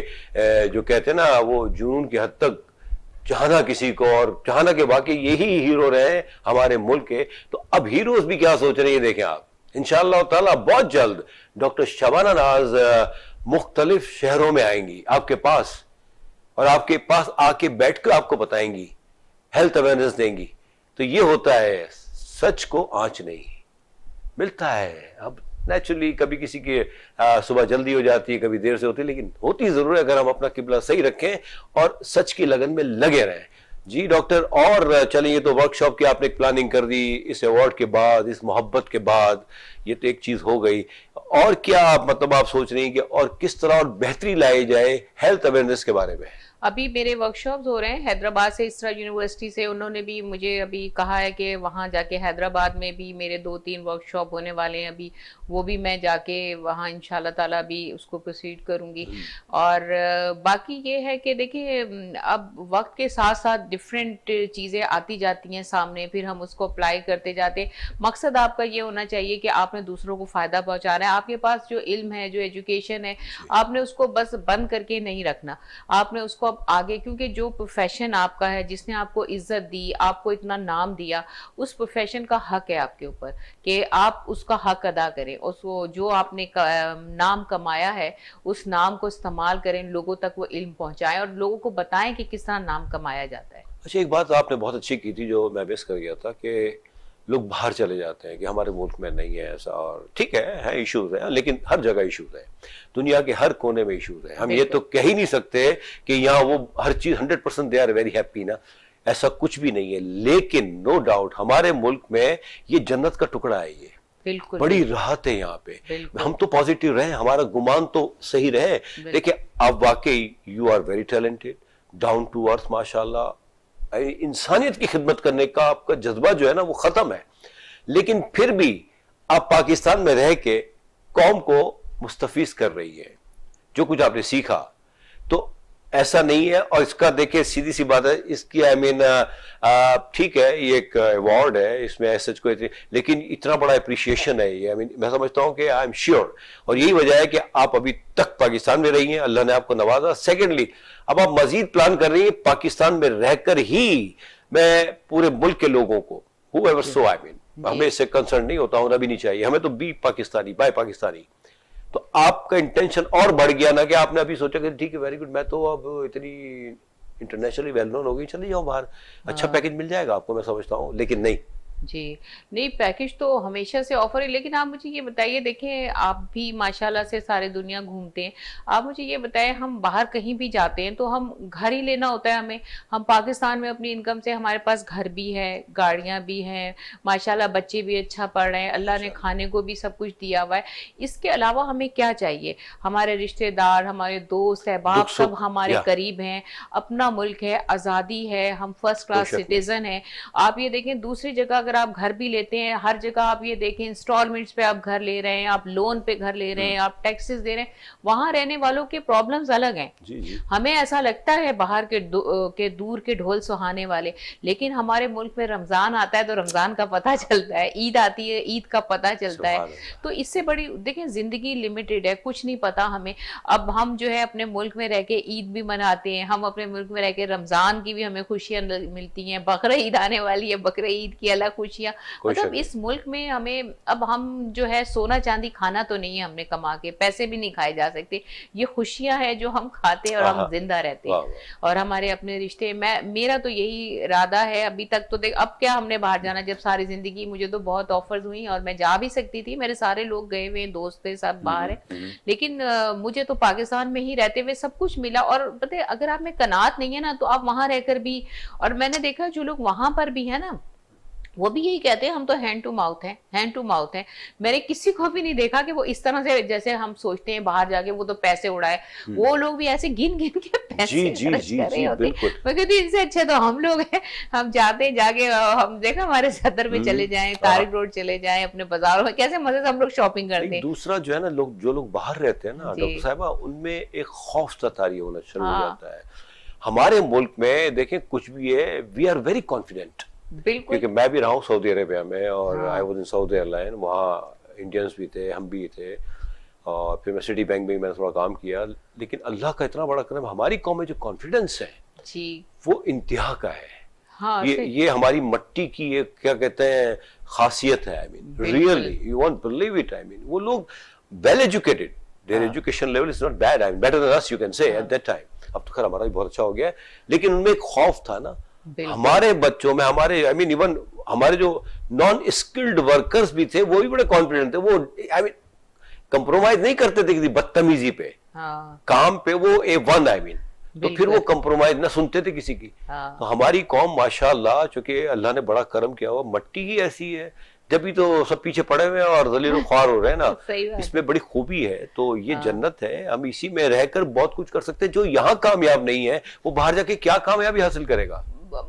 जो कहते हैं ना वो जुनून की हद तक चाहना किसी को और चाहना के बाकी यही हीरो रहे हमारे मुल्क के तो अब हीरोज भी क्या सोच रहे हैं देखें आप इन ताला बहुत जल्द डॉक्टर शबाना नाज मुख्तलिफ शहरों में आएंगी आपके पास और आपके पास आके बैठ कर आपको बताएंगी हेल्थ अवेयरनेस देंगी तो ये होता है सच को आंच नहीं मिलता है अब नेचुरली कभी किसी की सुबह जल्दी हो जाती है कभी देर से होती है लेकिन होती ज़रूर है अगर हम अपना किबला सही रखें और सच की लगन में लगे रहें जी डॉक्टर और चलें ये तो वर्कशॉप की आपने एक प्लानिंग कर दी इस अवार्ड के बाद इस मोहब्बत के बाद ये तो एक चीज़ हो गई और क्या आप मतलब आप सोच रही हैं कि और किस तरह और बेहतरी लाई जाए हेल्थ अवेयरनेस के बारे में अभी मेरे वर्कशॉप हो रहे हैं हैदराबाद से इसरा यूनिवर्सिटी से उन्होंने भी मुझे अभी कहा है कि वहाँ जाके हैदराबाद में भी मेरे दो तीन वर्कशॉप होने वाले हैं अभी वो भी मैं जाके वहाँ इन ताला भी उसको प्रोसीड करूँगी हम्म। और बाकी ये है कि देखिए अब वक्त के साथ साथ डिफरेंट चीज़ें आती जाती हैं सामने फिर हम उसको अप्लाई करते जाते मकसद आपका ये होना चाहिए कि आपने दूसरों को फ़ायदा पहुँचाना है आपके पास जो इल्म है जो एजुकेशन है आपने उसको बस बंद करके नहीं रखना आपने उसको आप आगे क्योंकि जो प्रोफेशन आपका है जिसने आपको इज्जत दी आपको इतना नाम दिया उस प्रोफेशन का हक है आपके ऊपर कि आप उसका हक अदा करें उसको जो आपने नाम कमाया है उस नाम को इस्तेमाल करें लोगों तक वो इल्म पहुंचाएं और लोगों को बताएं कि किस तरह नाम कमाया जाता है अच्छा एक बात आपने बहुत अच्छी की थी जो मैं मिस कर गया था कि लोग बाहर चले जाते हैं कि हमारे मुल्क में नहीं है ऐसा और ठीक है है इश्यूज हैं लेकिन हर जगह इश्यूज हैं दुनिया के हर कोने में इश्यूज हैं हम ये तो कह ही नहीं सकते कि यहाँ वो हर चीज़ hundred percent they are very happy ना ऐसा कुछ भी नहीं है लेकिन नो डाउट हमारे मुल्क में ये जन्नत का टुकड़ा है ये बिल्कुल बड़ी राहत है यहाँ पे हम तो पॉजिटिव रहे हमारा गुमान तो सही रहे देखिए आप वाकई you are very talented down to earth माशाल्लाह इंसानियत की खिदमत करने का आपका जज्बा जो है ना वो ख़त्म है लेकिन फिर भी आप पाकिस्तान में रह के कौम को मुस्तफ़ कर रही है जो कुछ आपने सीखा तो ऐसा नहीं है और इसका देखिए सीधी सी बात है इसकी आई मीन ठीक है ये एक अवार्ड है इसमें एस को इतनी लेकिन इतना बड़ा अप्रिशिएशन है ये आई I मीन mean, मैं समझता हूँ कि आई एम श्योर और यही वजह है कि आप अभी तक पाकिस्तान में रही हैं अल्लाह ने आपको नवाजा सेकेंडली अब आप मजीद प्लान कर रही है पाकिस्तान में रहकर ही मैं पूरे मुल्क के लोगों को whoever so I mean हमें इससे कंसर्न नहीं होता होना भी नहीं चाहिए हमें तो बी पाकिस्तानी बाय पाकिस्तानी तो आपका इंटेंशन और बढ़ गया ना कि आपने अभी सोचा कि ठीक है वेरी गुड मैं तो अब इतनी इंटरनेशनली वेल नोन हो गई चले जाओ बाहर अच्छा पैकेज हाँ। मिल जाएगा आपको मैं समझता हूँ लेकिन नहीं जी नहीं पैकेज तो हमेशा से ऑफर है लेकिन आप मुझे ये बताइए देखें आप भी माशाल्लाह से सारे दुनिया घूमते हैं आप मुझे ये बताएं हम बाहर कहीं भी जाते हैं तो हम घर ही लेना होता है हमें हम पाकिस्तान में अपनी इनकम से हमारे पास घर भी है गाड़ियाँ भी हैं माशाल्लाह बच्चे भी अच्छा पढ़ रहे हैं अल्लाह ने अच्छा। खाने को भी सब कुछ दिया हुआ है इसके अलावा हमें क्या चाहिए हमारे रिश्तेदार हमारे दोस्त अहबाब सब हमारे करीब हैं अपना मुल्क है आज़ादी है हम फर्स्ट क्लास सिटीज़न है आप ये देखें दूसरी जगह अगर आप घर भी लेते हैं हर जगह आप ये देखें इंस्टॉलमेंट्स पे आप घर ले रहे हैं आप लोन पे घर ले रहे हैं हम्म। आप टैक्सेस दे रहे हैं वहां रहने वालों के प्रॉब्लम्स अलग हैं जी, जी। हमें ऐसा लगता है बाहर के के दूर के ढोल सुहाने वाले लेकिन हमारे मुल्क में रमजान आता है तो रमजान का पता चलता है ईद आती है ईद का पता चलता है तो इससे बड़ी देखें जिंदगी लिमिटेड है कुछ नहीं पता हमें अब हम जो है अपने मुल्क में रह के ईद भी मनाते हैं हम अपने मुल्क में रह के रमजान की भी हमें खुशियां मिलती हैं बकर ईद आने वाली है बकर ईद की अलग खुशियाँ मतलब इस मुल्क में हमें अब हम जो है सोना चांदी खाना तो नहीं है हमने कमा के पैसे भी नहीं खाए जा सकते ये खुशियां हैं जो हम खाते हैं और हम जिंदा रहते हैं और हमारे अपने रिश्ते मैं मेरा तो यही इरादा है अभी तक तो देख अब क्या हमने बाहर जाना जब सारी जिंदगी मुझे तो बहुत ऑफर्स हुई और मैं जा भी सकती थी मेरे सारे लोग गए हुए दोस्त थे सब हम्म, बाहर है हम्म, हम्म। लेकिन मुझे तो पाकिस्तान में ही रहते हुए सब कुछ मिला और पता है अगर आप में कनात नहीं है ना तो आप वहां रहकर भी और मैंने देखा जो लोग वहां पर भी है ना वो भी यही कहते हैं हम तो हैंड टू माउथ हैं हैंड टू माउथ हैं मैंने किसी को भी नहीं देखा कि वो इस तरह से जैसे हम सोचते हैं बाहर जाके वो तो पैसे उड़ाए हम्म। वो लोग भी ऐसे गिन गिन के पैसे जी, जी, जी, कर रहे होते मैं कहती इनसे अच्छे तो हम लोग हैं हम जाते हैं जाके हम देखा हमारे सदर में चले हम्म, जाए हाँ। तारिक रोड चले जाए अपने बाजारों में कैसे मजे से हम लोग शॉपिंग करते हैं दूसरा जो है ना लोग जो लोग बाहर रहते हैं ना डॉक्टर साहबा उनमें एक खौफ सतारी होना शुरू हो हाँ। जाता है हमारे मुल्क में देखें कुछ भी है वी आर वेरी कॉन्फिडेंट बिल्कुल क्योंकि मैं भी रहा हूँ सऊदी अरेबिया में और I was in Saudi airline वहाँ इंडियंस भी थे हम भी थे और फिर मैं सिटी बैंक में मैंने थोड़ा काम किया लेकिन अल्लाह का इतना बड़ा करम हमारी कौम में जो कॉन्फिडेंस है जी वो इंतहा का है हाँ, ये ये हमारी मट्टी की ये क्या कहते हैं खासियत है I mean really you won't believe it I mean वो लोग well educated their education level is not bad I mean better than us you can say at that time अब तो खैर हमारा भी बहुत अच्छा हो गया लेकिन उनमें एक खौफ था ना हमारे बच्चों में हमारे आई मीन इवन हमारे जो नॉन स्किल्ड वर्कर्स भी थे वो भी बड़े कॉन्फिडेंट थे वो आई मीन कंप्रोमाइज नहीं करते थे किसी बदतमीजी पे हाँ। काम पे वो ए वन आई मीन तो फिर वो कंप्रोमाइज ना सुनते थे किसी की हाँ। तो हमारी कौम माशाल्लाह चूंकि अल्लाह ने बड़ा करम किया हुआ मट्टी ही ऐसी है जब भी तो सब पीछे पड़े हुए हैं और जलील खुआर हो रहे हैं ना इसमें बड़ी खूबी है तो ये हाँ। जन्नत है हम इसी में रहकर बहुत कुछ कर सकते हैं जो यहाँ कामयाब नहीं है वो बाहर जाके क्या कामयाबी हासिल करेगा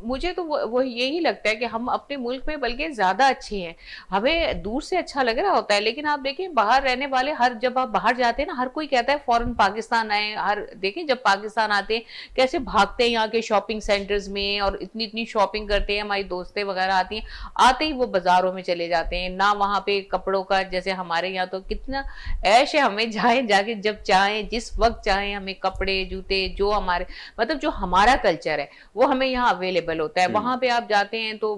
मुझे तो वो यही लगता है कि हम अपने मुल्क में बल्कि ज़्यादा अच्छे हैं हमें दूर से अच्छा लग रहा होता है लेकिन आप देखें बाहर रहने वाले हर जब आप बाहर जाते हैं ना हर कोई कहता है फॉरन पाकिस्तान आए हर देखें जब पाकिस्तान आते हैं कैसे भागते हैं यहाँ के शॉपिंग सेंटर्स में और इतनी इतनी शॉपिंग करते हैं हमारी दोस्तें वगैरह आती हैं आते ही वो बाज़ारों में चले जाते हैं ना वहाँ पे कपड़ों का जैसे हमारे यहाँ तो कितना ऐश है हमें जाए जाके जब चाहें जिस वक्त चाहें हमें कपड़े जूते जो हमारे मतलब जो हमारा कल्चर है वो हमें यहाँ अवेलेबल अवेलेबल होता है वहां पे आप जाते हैं तो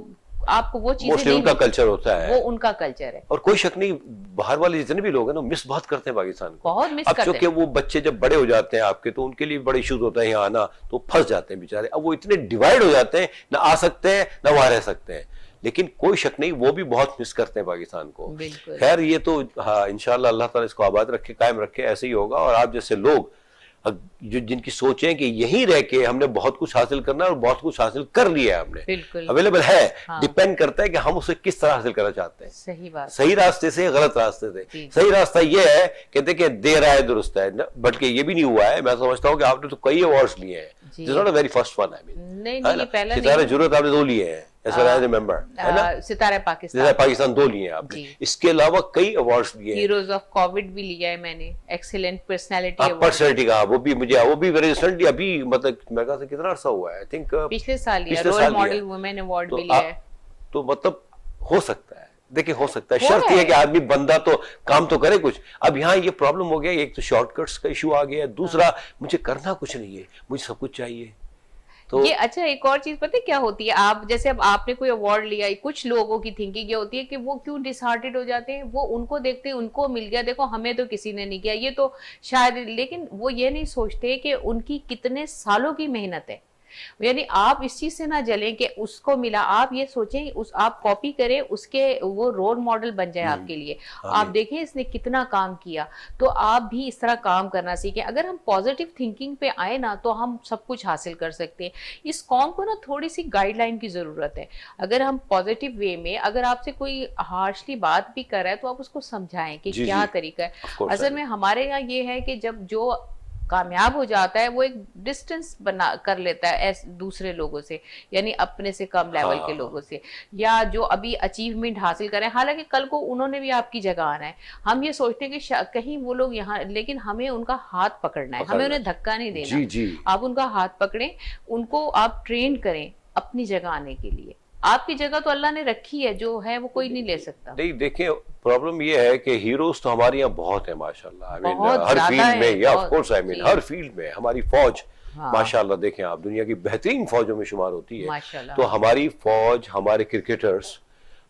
आपको वो चीजें उनका कल्चर होता है वो उनका कल्चर है और कोई शक नहीं बाहर वाले जितने भी लोग हैं ना मिस बहुत करते हैं पाकिस्तान को बहुत मिस अब करते हैं वो बच्चे जब बड़े हो जाते हैं आपके तो उनके लिए बड़े इशूज होता है यहाँ आना तो फंस जाते हैं बेचारे अब वो इतने डिवाइड हो जाते हैं ना आ सकते हैं ना वहां रह सकते हैं लेकिन कोई शक नहीं वो भी बहुत मिस करते हैं पाकिस्तान को खैर ये तो हाँ इनशाला अल्लाह ताला इसको आबाद रखे कायम रखे ऐसे ही होगा और आप जैसे लोग जो जिनकी सोचें कि यहीं रह के हमने बहुत कुछ हासिल करना और बहुत कुछ हासिल कर लिया है हमने अवेलेबल है हाँ। डिपेंड करता है कि हम उसे किस तरह हासिल करना चाहते हैं सही बात सही रास्ते से गलत रास्ते से सही रास्ता यह है कहते कि दे रहा है दुरुस्त है बल्कि ये भी नहीं हुआ है मैं समझता हूँ कि आपने तो कई अवार्ड्स लिए हैं This नहीं नहीं पहला नहीं। सितारे आपने दो लिए हैं है ना सितारे पाकिस्तान सितारे पाकिस्तान दो लिए हैं आपने इसके अलावा कई अवार्ड्स लिए हैं हीरोज ऑफ कोविड भी लिया है मैंने एक्सीलेंट पर्सनालिटी अवार्ड पर्सनालिटी का वो भी मुझे वो भी वेरी रिसेंटली अभी मतलब कितना अरसा हुआ है आई थिंक पिछले साल लिया रोल मॉडल वुमेन अवार्ड भी लिया है तो मतलब हो सकता है देखिए हो सकता है शर्त है कि आदमी बंदा तो काम तो करे कुछ अब यहाँ ये प्रॉब्लम हो गया एक तो शॉर्टकट्स का इशू आ गया दूसरा हाँ। मुझे करना कुछ नहीं है मुझे सब कुछ चाहिए तो ये अच्छा एक और चीज पता है क्या होती है आप जैसे अब आपने कोई अवार्ड लिया है कुछ लोगों की थिंकिंग ये होती है कि वो क्यों डिसहार्टेड हो जाते हैं वो उनको देखते हैं उनको मिल गया देखो हमें तो किसी ने नहीं किया ये तो शायद लेकिन वो ये नहीं सोचते कि उनकी कितने सालों की मेहनत है यानी आप इस चीज से ना जलें कि उसको मिला आप ये सोचें उस आप कॉपी करें उसके वो रोल मॉडल बन जाए हम्म, आपके लिए हाँ आप देखें इसने कितना काम किया तो आप भी इस तरह काम करना सीखें अगर हम पॉजिटिव थिंकिंग पे आए ना तो हम सब कुछ हासिल कर सकते हैं इस कॉम को ना थोड़ी सी गाइडलाइन की ज़रूरत है अगर हम पॉजिटिव वे में अगर आपसे कोई हार्शली बात भी कर रहा है तो आप उसको समझाएं कि क्या तरीका है असल में हमारे यहाँ ये है कि जब जो कामयाब हो जाता है वो एक डिस्टेंस बना कर लेता है दूसरे लोगों से यानी अपने से कम लेवल के हाँ। लोगों से या जो अभी अचीवमेंट हासिल करें हालांकि कल को उन्होंने भी आपकी जगह आना है हम ये सोचते हैं कि कहीं वो लोग यहाँ लेकिन हमें उनका हाथ पकड़ना है हमें उन्हें धक्का नहीं देना जी, जी। आप उनका हाथ पकड़ें उनको आप ट्रेन करें अपनी जगह आने के लिए आपकी जगह तो अल्लाह ने रखी है जो है वो कोई नहीं ले सकता नहीं देखिए प्रॉब्लम ये है कि हीरोज तो हमारे यहाँ बहुत है माशाल्लाह आई मीन हर फील्ड में या ऑफ कोर्स आई मीन हर फील्ड में हमारी फौज हाँ। माशाल्लाह देखें आप दुनिया की बेहतरीन फौजों में शुमार होती है तो हमारी फौज हमारे क्रिकेटर्स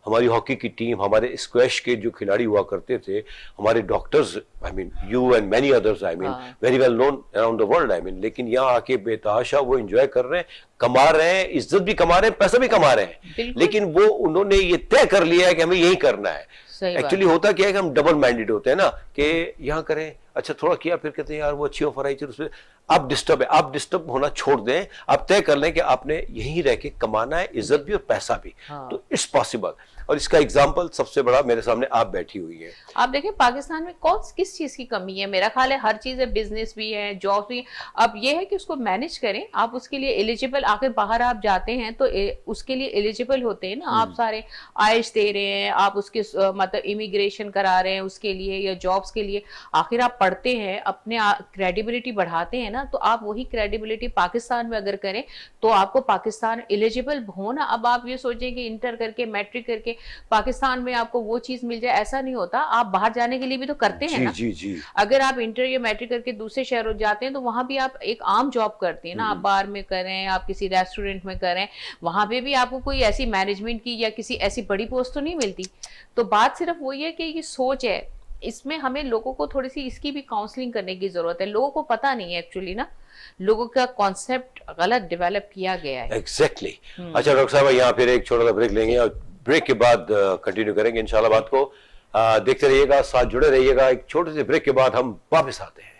हमारी हॉकी की टीम हमारे स्क्वैश के जो खिलाड़ी हुआ करते थे हमारे doctors I mean you and many others I mean very well known around the world I mean लेकिन यहाँ आके बेतहाशा वो एंजॉय कर रहे हैं कमा रहे हैं इज्जत भी कमा रहे हैं पैसा भी कमा रहे हैं लेकिन वो उन्होंने ये तय कर लिया है कि हमें यही करना है एक्चुअली होता क्या है कि हम डबल माइंडेड होते हैं ना कि यहाँ करें अच्छा थोड़ा किया फिर कहते हैं यार वो अच्छी ऑफर आई थी उसमें आप डिस्टर्ब है आप डिस्टर्ब होना छोड़ दें आप तय कर लें कि आपने यहीं रह के कमाना है इज्जत भी और पैसा भी हाँ। तो इट्स पॉसिबल और इसका एग्जाम्पल सबसे बड़ा मेरे सामने आप बैठी हुई है आप देखें पाकिस्तान में कौन किस चीज़ की कमी है मेरा ख्याल है हर चीज़ है बिजनेस भी है जॉब भी है अब ये है कि उसको मैनेज करें आप उसके लिए एलिजिबल आखिर बाहर आप जाते हैं तो ए, उसके लिए एलिजिबल होते हैं ना आप हम्म। सारे आयश दे रहे हैं आप उसके मतलब इमिग्रेशन करा रहे हैं उसके लिए या जॉब्स के लिए आखिर आप पढ़ते हैं अपने क्रेडिबिलिटी बढ़ाते हैं ना तो आप वही क्रेडिबिलिटी पाकिस्तान में अगर करें तो आपको पाकिस्तान एलिजिबल हो ना अब आप ये सोचें कि इंटर करके मैट्रिक करके पाकिस्तान में आपको वो चीज मिल जाए ऐसा नहीं होता आप बाहर जाने के लिए भी तो करते हैं ना जी जी अगर आप इंटर या मैट्रिक करके दूसरे शहरों जाते हैं तो वहां भी आप एक आम जॉब करते हैं ना आप हम्म। बार में करें आप किसी रेस्टोरेंट में करें वहां पर भी आपको कोई ऐसी मैनेजमेंट की या किसी ऐसी बड़ी पोस्ट तो नहीं मिलती तो बात सिर्फ वही है कि ये सोच है इसमें हमें लोगों को थोड़ी सी इसकी भी काउंसलिंग करने की जरूरत है लोगों को पता नहीं है एक्चुअली ना लोगों का कॉन्सेप्ट गलत डेवलप किया गया है एग्जैक्टली exactly. हम्म। अच्छा डॉक्टर साहब यहाँ फिर एक छोटा सा ब्रेक लेंगे और ब्रेक के बाद कंटिन्यू करेंगे इंशाल्लाह बात को आ, देखते रहिएगा साथ जुड़े रहिएगा एक छोटे से ब्रेक के बाद हम वापस आते हैं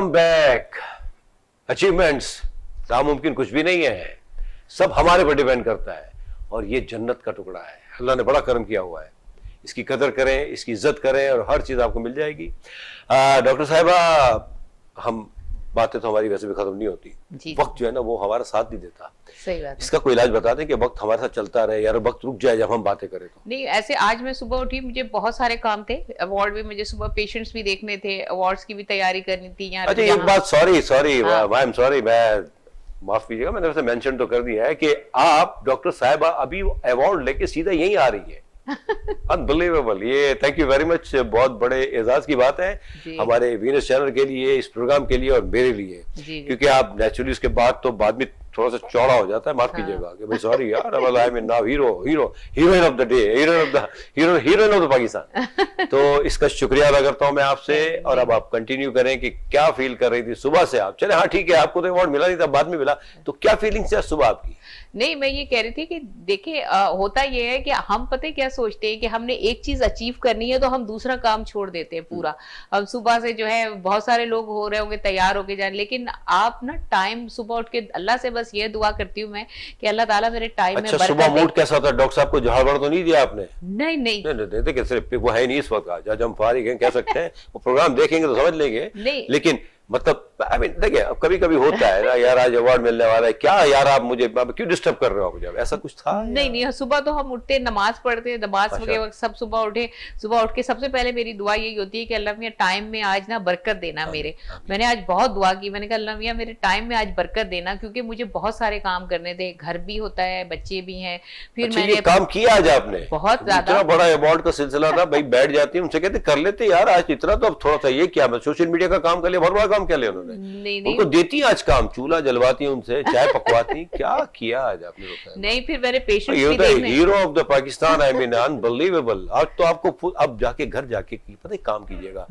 वेलकम बैक अचीवमेंट्स नामुमकिन कुछ भी नहीं है सब हमारे पर डिपेंड करता है और ये जन्नत का टुकड़ा है अल्लाह ने बड़ा कर्म किया हुआ है इसकी कदर करें इसकी इज्जत करें और हर चीज़ आपको मिल जाएगी डॉक्टर साहबा हम बातें तो हमारी वैसे भी खत्म नहीं होती वक्त जो है ना वो हमारा साथ नहीं देता सही बात इसका कोई इलाज बता दें कि वक्त हमारे साथ चलता रहे यार वक्त रुक जाए जब हम बातें करें तो नहीं ऐसे आज मैं सुबह उठी मुझे बहुत सारे काम थे अवार्ड भी मुझे सुबह पेशेंट्स भी देखने थे अवार्ड्स की भी तैयारी करनी थी यहाँ अच्छा एक बात sorry sorry I am sorry मैं माफ कीजिएगा मैंने वैसे मेंशन तो कर दिया है कि आप डॉक्टर साहब अभी अवार्ड लेके सीधा यही आ रही है अनबिलीवेबल ये थैंक यू वेरी मच बहुत बड़े एजाज की बात है हमारे वीनस चैनल के लिए इस प्रोग्राम के लिए और मेरे लिए क्योंकि आप नेचुरली उसके बाद तो बाद में थोड़ा सा चौड़ा हो जाता है माफ हाँ। कीजिएगा कि भाई सॉरी यार अब I mean now hero hero heroine of the day heroine of the hero heroine of the Pakistan तो इसका शुक्रिया अदा करता हूं मैं आपसे और अब आप कंटिन्यू करें कि क्या फील कर रही थी सुबह से आप चले हाँ ठीक है आपको तो अवार्ड मिला नहीं था बाद में मिला तो क्या फीलिंग है सुबह आपकी नहीं मैं ये कह रही थी कि देखिए होता यह है कि हम पता है क्या सोचते हैं कि हमने एक चीज अचीव करनी है तो हम दूसरा काम छोड़ देते हैं पूरा हम्म। हम सुबह से जो है बहुत सारे लोग हो रहे होंगे तैयार होके जाने लेकिन आप ना टाइम सुबह उठ के अल्लाह से बस ये दुआ करती हूँ मैं कि अल्लाह ताला मेरे टाइम अच्छा, में सुबह मूड कैसा था डॉक्टर साहब को झाड़ तो नहीं दिया आपने नहीं नहीं नहीं नहीं देखिए सिर्फ वो है नहीं इस वक्त आज हम फारिग हैं कह सकते हैं वो प्रोग्राम देखेंगे तो समझ लेंगे लेकिन मतलब आई मीन देखिए अब कभी कभी होता है ना यार आज अवार्ड मिलने वाला है क्या यार आप मुझे क्यों डिस्टर्ब कर रहे हो मुझे ऐसा कुछ था नहीं नहीं सुबह तो हम उठते नमाज पढ़ते नमाज अच्छा। वगैरह सब सुबह उठे सुबह उठ के सबसे पहले मेरी दुआ यही होती है कि अल्लाह मियाँ टाइम में आज ना बरकत देना हाँ, मेरे हाँ। मैंने आज बहुत दुआ की मैंने कहा अल्लाह मियाँ मेरे टाइम में आज बरकत देना क्योंकि मुझे बहुत सारे काम करने थे घर भी होता है बच्चे भी हैं फिर अच्छा, मैंने काम किया आज आपने बहुत तो ज्यादा बड़ा अवार्ड का सिलसिला था भाई बैठ जाती है उनसे कहते कर लेते यार आज इतना तो अब थोड़ा सा ये क्या सोशल मीडिया का काम कर लिया बहुत बड़ा काम क्या लिया उन्होंने उनको देती आज काम चूल्हा जलवाती है उनसे चाय पकवाती क्या किया आज आपने नहीं फिर मेरे patient hero of the Pakistan I mean unbelievable आज तो आपको अब जाके घर जाके पता है काम कीजिएगा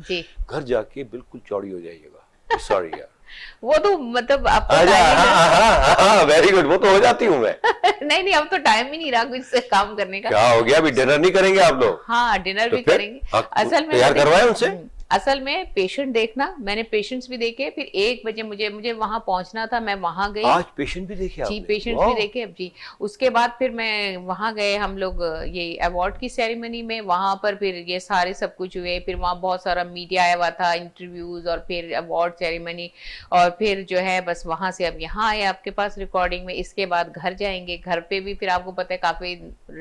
घर जाके बिल्कुल चौड़ी हो जाइएगा सॉरी यार वो तो मतलब आपको वेरी हाँ, हाँ, गुड हाँ, वो तो हो जाती हूँ मैं नहीं नहीं अब तो टाइम ही नहीं रहा कुछ से काम करने का क्या हो गया अभी डिनर नहीं करेंगे आप लोग हाँ डिनर तो भी करेंगे असल में तैयार करवाए उनसे हम्म। असल में पेशेंट देखना मैंने पेशेंट्स भी देखे फिर एक बजे मुझे मुझे वहां पहुंचना था मैं वहां गई आज पेशेंट भी देखे जी पेशेंट्स भी देखे जी उसके बाद फिर मैं वहां गए हम लोग ये अवार्ड की सेरेमनी में वहां पर फिर ये सारे सब कुछ हुए फिर वहाँ बहुत सारा मीडिया आया हुआ था इंटरव्यूज और फिर अवार्ड सेरेमनी और फिर जो है बस वहां से अब यहाँ आए आपके पास रिकॉर्डिंग में इसके बाद घर जाएंगे घर पे भी फिर आपको पता है काफी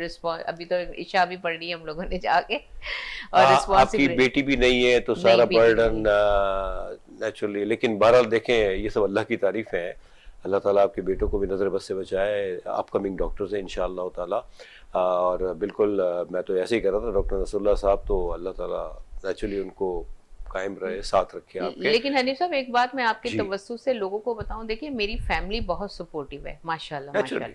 रिस्पॉन्स अभी तो इच्छा भी पड़ रही है हम लोगों ने जाके और आ, आपकी बेटी भी नहीं है तो सारा बर्डन नेचुरली लेकिन बहरहाल देखें ये सब अल्लाह की तारीफ है अल्लाह ताला आपके बेटों को भी नज़र बस से बचाए अपकमिंग डॉक्टर्स हैं इनशा ताला और बिल्कुल मैं तो ऐसे ही कर रहा था डॉक्टर नसरुल्ला साहब तो अल्लाह ताला नेचुरली उनको कायम रहे साथ रखे आपके लेकिन हनीफ साहब एक बात मैं आपके तवस्सु से लोगों को बताऊं देखिए मेरी फैमिली बहुत सपोर्टिव है माशाल्लाह माशाल्लाह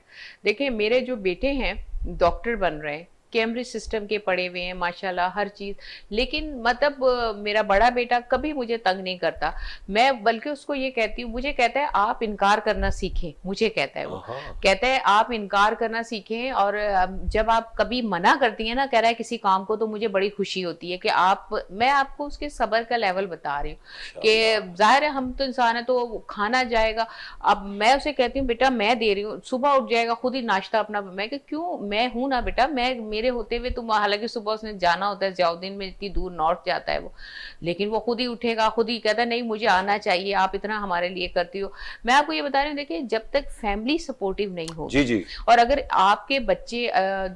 देखिए मेरे जो बेटे हैं डॉक्टर बन रहे हैं कैम्ब्रिज सिस्टम के पड़े हुए हैं माशाल्लाह हर चीज़ लेकिन मतलब मेरा बड़ा बेटा कभी मुझे तंग नहीं करता मैं बल्कि उसको ये कहती हूँ मुझे कहता है आप इनकार करना सीखें मुझे कहता है वो कहता है आप इनकार करना सीखें और जब आप कभी मना करती हैं ना कह रहा है किसी काम को तो मुझे बड़ी खुशी होती है कि आप मैं आपको उसके सबर का लेवल बता रही हूँ कि जाहिर है हम तो इंसान है तो खाना जाएगा अब मैं उसे कहती हूँ बेटा मैं दे रही हूँ सुबह उठ जाएगा खुद ही नाश्ता अपना मैं क्यों मैं हूँ ना बेटा मैं मेरे सवेरे होते हुए तुम हालांकि सुबह उसने जाना होता है जयाउद्दीन में इतनी दूर नॉर्थ जाता है वो लेकिन वो खुद ही उठेगा खुद ही कहता है नहीं मुझे आना चाहिए आप इतना हमारे लिए करती हो मैं आपको ये बता रही हूँ देखिए जब तक फैमिली सपोर्टिव नहीं हो जी जी और अगर आपके बच्चे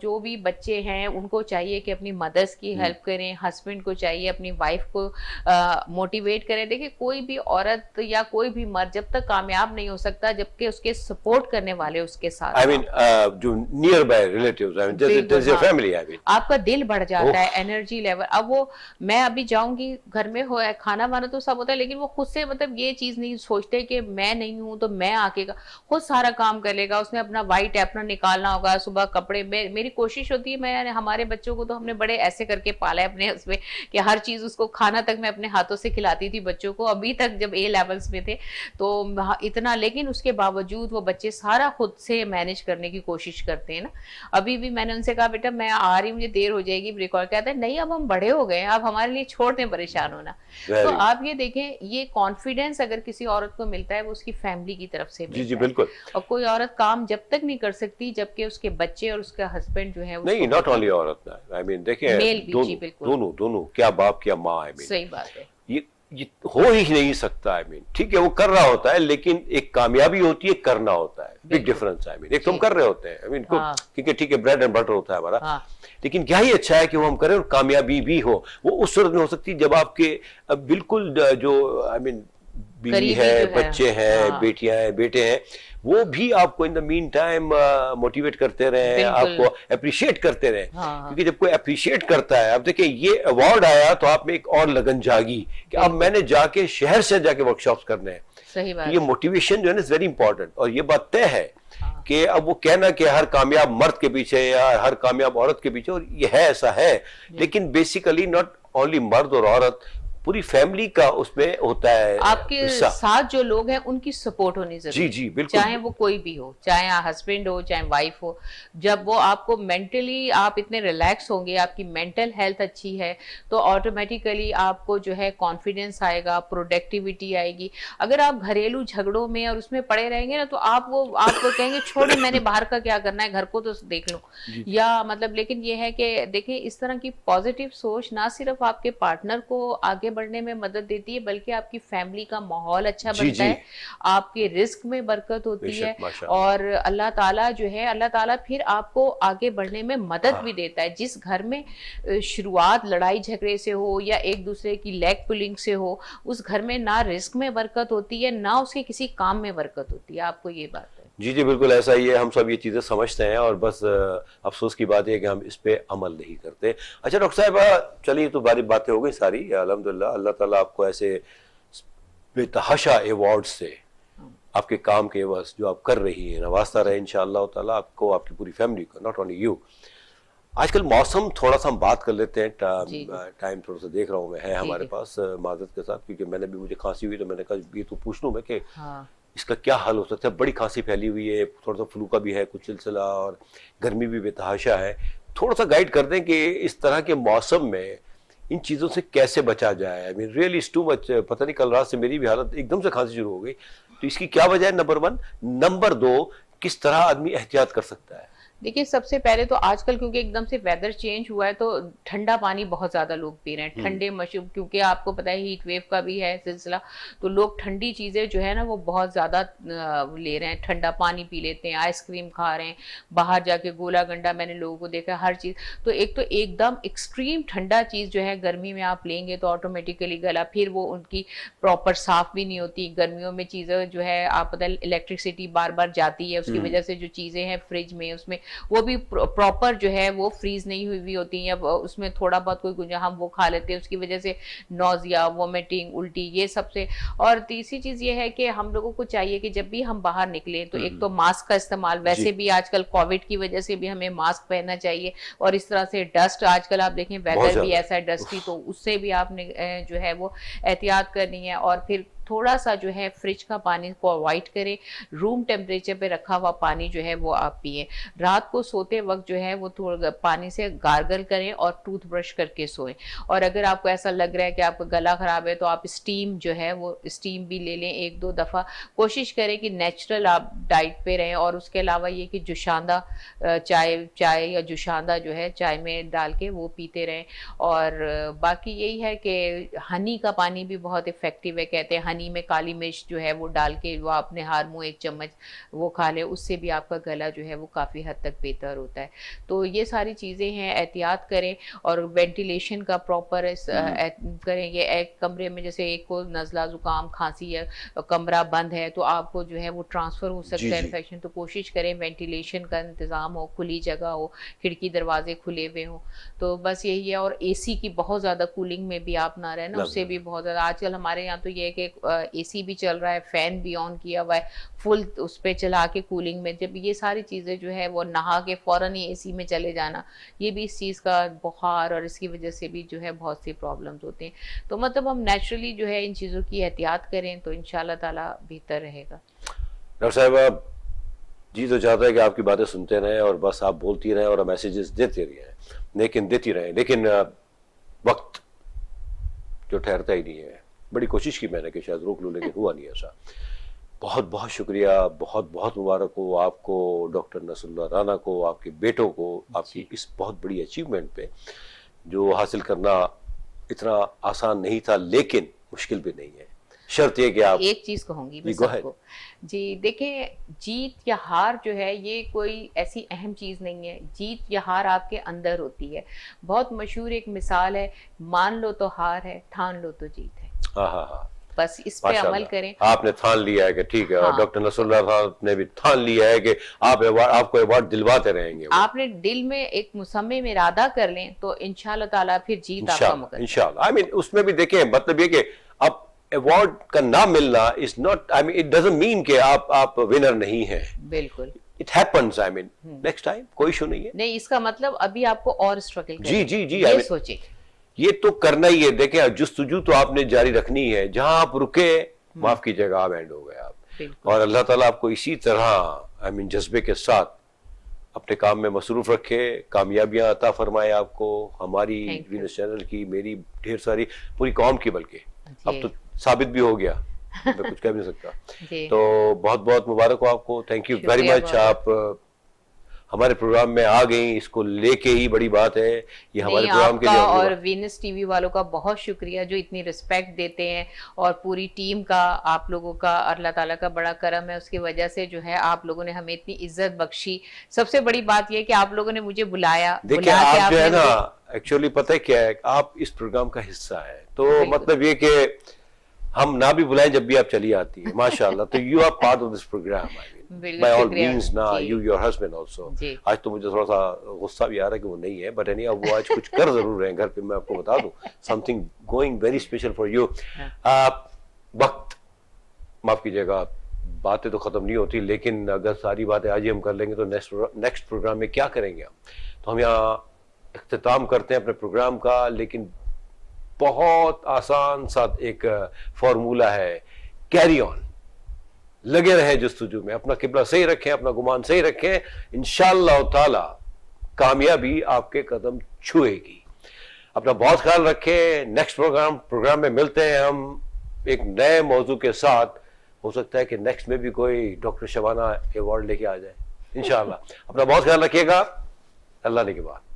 जो भी बच्चे हैं उनको चाहिए कि अपनी मदर्स की हेल्प हम्म। करें हस्बैंड को चाहिए अपनी वाइफ को मोटिवेट करें देखिए कोई भी औरत या कोई भी मर्द जब तक कामयाब नहीं हो सकता जबकि उसके सपोर्ट करने वाले उसके साथ I mean, uh, जो नियर बाय रिलेटिव जैसे फैमिली है आपका दिल बढ़ जाता है एनर्जी लेवल अब वो मैं अभी जाऊंगी घर में हो खाना वाना तो सब होता है लेकिन वो खुद से मतलब ये चीज नहीं सोचते कि मैं नहीं हूँ तो मैं आके खुद सारा काम कर लेगा उसने अपना वाइट अपना निकालना होगा सुबह कपड़े मेरी कोशिश होती है मैं हमारे बच्चों को तो हमने बड़े ऐसे करके पाला है अपने उसमें कि हर चीज उसको खाना तक मैं अपने हाथों से खिलाती थी बच्चों को अभी तक जब ए लेवल्स में थे तो इतना लेकिन उसके बावजूद वो बच्चे सारा खुद से मैनेज करने की कोशिश करते हैं ना अभी भी मैंने उनसे कहा बेटा मैं आ रही मुझे देर हो जाएगी ब्रेक और कहता है नहीं अब हम बड़े हो गए अब हमारे लिए छोड़ दें परेशान होना तो आप ये देखें ये कॉन्फिडेंस अगर किसी औरत को मिलता है वो उसकी फैमिली की तरफ से जी जी बिल्कुल और कोई औरत काम जब तक नहीं कर सकती जबकि उसके बच्चे और उसका हस्बैंड जो है नहीं नॉट ओनली औरत आई मीन देखिए दोनों दोनों क्या बाप क्या माँ सही बात है हो ही नहीं सकता आई मीन ठीक है वो कर रहा होता है लेकिन एक कामयाबी होती है करना होता है बिग डिफरेंस आई मीन एक तो हम कर रहे होते हैं आई मीन क्योंकि ठीक है ब्रेड एंड बटर होता है हमारा हाँ। लेकिन क्या ही अच्छा है कि वो हम करें और कामयाबी भी हो वो उस सूरत में हो सकती है जब आपके बिल्कुल जो आई मीन बीवी है बच्चे हैं हाँ। बेटियां हैं बेटे हैं वो भी आपको in the meantime motivate करते रहे आपको अप्रिशिएट करते रहे हाँ। क्योंकि जब कोई अप्रिशिएट करता है अब देखिए ये अवार्ड आया तो आप में एक और लगन जागी कि अब मैंने जाके शहर से जाके वर्कशॉप करने हैं सही बात तो ये मोटिवेशन जो है ना इज वेरी इंपॉर्टेंट और ये बात तय है हाँ। कि अब वो कहना कि हर कामयाब मर्द के पीछे या हर कामयाब औरत के पीछे और ये है ऐसा है लेकिन बेसिकली नॉट ओनली मर्द और औरत पूरी फैमिली का उसमें होता है आपके साथ जो लोग हैं उनकी सपोर्ट होनी जरूरी जी जी बिल्कुल चाहे वो कोई भी हो चाहे हस्बैंड हो चाहे वाइफ हो जब वो आपको मेंटली आप इतने रिलैक्स होंगे आपकी मेंटल हेल्थ अच्छी है तो ऑटोमेटिकली आपको जो है कॉन्फिडेंस आएगा प्रोडक्टिविटी आएगी अगर आप घरेलू झगड़ों में और उसमें पड़े रहेंगे ना तो आप वो आप वो कहेंगे छोड़ो मैंने बाहर का क्या करना है घर को तो देख लो या मतलब लेकिन ये है कि देखिए इस तरह की पॉजिटिव सोच ना सिर्फ आपके पार्टनर को आगे बढ़ने में मदद देती है बल्कि आपकी फैमिली का माहौल अच्छा जी, बनता जी. है आपके रिस्क में बरकत होती है और अल्लाह ताला जो है अल्लाह ताला फिर आपको आगे बढ़ने में मदद हाँ. भी देता है जिस घर में शुरुआत लड़ाई झगड़े से हो या एक दूसरे की लेग पुलिंग से हो उस घर में ना रिस्क में बरकत होती है ना उसके किसी काम में बरकत होती है आपको ये बात जी जी बिल्कुल ऐसा ही है हम सब ये चीज़ें समझते हैं और बस अफसोस की बात यह कि हम इस पर अमल नहीं करते अच्छा डॉक्टर साहब चलिए तो बारी बातें हो गई सारी अलहमदिल्ला अल्लाह ताला आपको ऐसे बेतहाशा एवॉर्ड से आपके काम के बस जो आप कर रही हैं नवास्ता रहे इन ताला आपको आपकी पूरी फैमिली को नॉट ओनली यू आजकल मौसम थोड़ा सा हम बात कर लेते हैं टा, टाइम थोड़ा सा देख रहा हूँ मैं है हमारे पास माजरत के साथ क्योंकि मैंने भी मुझे खांसी हुई तो मैंने कहा ये तो पूछ लूँ मैं कि हाँ। इसका क्या हाल हो सकता है बड़ी खांसी फैली हुई है थोड़ा सा फ्लू का भी है कुछ सिलसिला और गर्मी भी बेतहाशा है थोड़ा सा गाइड कर दें कि इस तरह के मौसम में इन चीज़ों से कैसे बचा जाए I mean really is too much पता नहीं कल रात से मेरी भी हालत एकदम से खांसी शुरू हो गई तो इसकी क्या वजह है नंबर वन नंबर दो किस तरह आदमी एहतियात कर सकता है देखिए सबसे पहले तो आजकल क्योंकि एकदम से वेदर चेंज हुआ है तो ठंडा पानी बहुत ज्यादा लोग पी रहे हैं हम्म। ठंडे मशरूम क्योंकि आपको पता है हीट वेव का भी है सिलसिला तो लोग ठंडी चीजें जो है ना वो बहुत ज्यादा ले रहे हैं ठंडा पानी पी लेते हैं आइसक्रीम खा रहे हैं बाहर जाके गोला गंडा मैंने लोगों को देखा हर चीज तो एक तो एकदम एक्सट्रीम ठंडा चीज जो है गर्मी में आप लेंगे तो ऑटोमेटिकली गला फिर वो उनकी प्रॉपर साफ भी नहीं होती गर्मियों में चीजें जो है आप पता इलेक्ट्रिसिटी बार बार जाती है उसकी हम्म। वजह से जो चीजें हैं फ्रिज में उसमें वो भी प्रॉपर जो है वो फ्रीज नहीं हुई हुई होती या उसमें थोड़ा बहुत कोई गुंजा हम वो खा लेते हैं उसकी वजह से नोजिया वोमिटिंग उल्टी ये सबसे और तीसरी चीज़ ये है कि हम लोगों को चाहिए कि जब भी हम बाहर निकले तो एक हम्म। तो मास्क का इस्तेमाल वैसे भी आजकल कोविड की वजह से भी हमें मास्क पहनना चाहिए और इस तरह से डस्ट आजकल आप देखें वेदर भी ऐसा है डस्टी तो उससे भी आपने जो है वो एहतियात करनी है और फिर थोड़ा सा जो है फ्रिज का पानी को अवॉइड करें रूम टेम्परेचर पे रखा हुआ पानी जो है वो आप पिए रात रात को सोते वक्त जो है वो थोड़ा पानी से गार्गल करें और टूथब्रश करके सोएं और अगर आपको ऐसा लग रहा है कि आपका गला ख़राब है तो आप स्टीम जो है वो स्टीम भी ले लें एक दो दफ़ा कोशिश करें कि नेचुरल आप डाइट पे रहें और उसके अलावा ये कि जुशांदा चाय चाय या जुशांदा जो है चाय में डाल के वो पीते रहें और बाकी यही है कि हनी का पानी भी बहुत इफ़ेक्टिव है कहते हैं हनी में काली मिर्च जो है वो डाल के वो अपने हार मुँह एक चम्मच वो खा लें उससे भी आपका गला जो है वो काफ़ी हद तक तक बेहतर होता है तो ये सारी चीज़ें हैं एहतियात करें और वेंटिलेशन का प्रॉपर हम्म। करें ये एक कमरे में जैसे एक को नज़ला ज़ुकाम खांसी या कमरा बंद है तो आपको जो है वो ट्रांसफ़र हो सकता है इन्फेक्शन तो कोशिश करें वेंटिलेशन का इंतज़ाम हो खुली जगह हो खिड़की दरवाजे खुले हुए हों तो बस यही है और सी की बहुत ज़्यादा कूलिंग में भी आप ना रहें ना उससे भी बहुत ज़्यादा आजकल हमारे यहाँ तो ये है कि ए भी चल रहा है फ़ैन भी ऑन किया हुआ है फुल उस पर चला के कूलिंग में जब ये सारी चीज़ें जो है वो नहा के फ़ौर ही सी में चले जाना ये भी इस चीज़ का बुखार और इसकी वजह से भी जो है बहुत सी प्रॉब्लम्स होते हैं तो मतलब हम नेचुरली जो है इन चीज़ों की एहतियात करें तो इन ताला बेहतर रहेगा डॉक्टर साहब आप जी तो चाहते हैं कि आपकी बातें सुनते रहें और बस आप बोलती रहें और मैसेजेस देते रहें लेकिन देती रहें लेकिन वक्त जो ठहरता ही नहीं है बड़ी कोशिश की मैंने कि शायद रोक लूँ लेकिन हुआ नहीं ऐसा बहुत बहुत शुक्रिया बहुत बहुत मुबारक हो आपको डॉक्टर नसरुल्ला राना को आपके बेटों को आपकी इस बहुत बड़ी अचीवमेंट पे जो हासिल करना इतना आसान नहीं था लेकिन मुश्किल भी नहीं है शर्त ये कि आप एक चीज कहूंगी मैं सबको जी देखें जीत या हार जो है ये कोई ऐसी अहम चीज नहीं है जीत या हार आपके अंदर होती है बहुत मशहूर एक मिसाल है मान लो तो हार है ठान लो तो जीत है हाँ हाँ हाँ बस इस पे अमल करें आपने थान लिया है कि ठीक है हाँ। डॉक्टर नसरुल्ला साहब ने भी थान लिया है कि आप आपको अवार्ड दिलवाते रहेंगे आपने दिल में एक मुसम्मे में इरादा कर लें तो इनशाला ताला फिर जीत आपका मुकदमा इंशाल्लाह आई मीन उसमें भी देखें मतलब ये कि अब अवार्ड का ना मिलना is not I mean it doesn't mean कि आप आप विनर नहीं हैं बिल्कुल It happens, I mean. Hmm. Next time, कोई इशू नहीं है नहीं इसका मतलब अभी आपको और स्ट्रगल जी जी जी आई सोचिए ये तो करना ही है देखे जस्तुजू तो आपने जारी रखनी है जहां आप रुके हम्म। माफ कीजिएगा आप एंड हो गए आप और अल्लाह ताला आपको इसी तरह आई मीन जज्बे के साथ अपने काम में मसरूफ रखे कामयाबियां अता फरमाए आपको हमारी वीनस चैनल की मेरी ढेर सारी पूरी कौम की बल्कि अब तो साबित भी हो गया मैं कुछ कह भी नहीं सकता तो बहुत बहुत मुबारक हो आपको थैंक यू वेरी मच आप हमारे प्रोग्राम में आ गई इसको लेके ही बड़ी बात है ये हमारे प्रोग्राम के लिए और वीनस टीवी वालों का बहुत शुक्रिया जो इतनी रिस्पेक्ट देते हैं और पूरी टीम का आप लोगों का अल्लाह ताला का बड़ा करम है उसकी वजह से जो है आप लोगों ने हमें इतनी इज्जत बख्शी सबसे बड़ी बात यह कि आप लोगों ने मुझे बुलाया देखिए आप जो है ना एक्चुअली पता है क्या है आप इस प्रोग्राम का हिस्सा है तो मतलब ये कि हम ना भी बुलाएं जब भी आप चली आती है माशाल्लाह तो you are part of this program by all means ना यू योर हस्बैंड ऑल्सो आज तो मुझे थोड़ा सा गुस्सा भी आ रहा है कि वो नहीं है बट एनी अब वो आज कुछ कर जरूर रहे घर पे मैं आपको बता दूं something going very special for you वक्त माफ कीजिएगा बातें तो ख़त्म नहीं होती लेकिन अगर सारी बातें आज ही हम कर लेंगे तो नेक्स्ट नेक्स्ट प्रोग्राम में क्या करेंगे हम तो हम यहाँ अख्ताम करते हैं अपने प्रोग्राम का लेकिन बहुत आसान सा एक फॉर्मूला है कैरी ऑन लगे रहे जस्तुजू में अपना किबला सही रखें अपना गुमान सही रखें इन कामयाबी आपके कदम छुएगी अपना बहुत ख्याल रखें नेक्स्ट प्रोग्राम प्रोग्राम में मिलते हैं हम एक नए मौजू के साथ हो सकता है कि नेक्स्ट में भी कोई डॉक्टर शबाना अवार्ड लेके आ जाए इन अपना बहुत ख्याल रखिएगा अल्लाह ने के बाद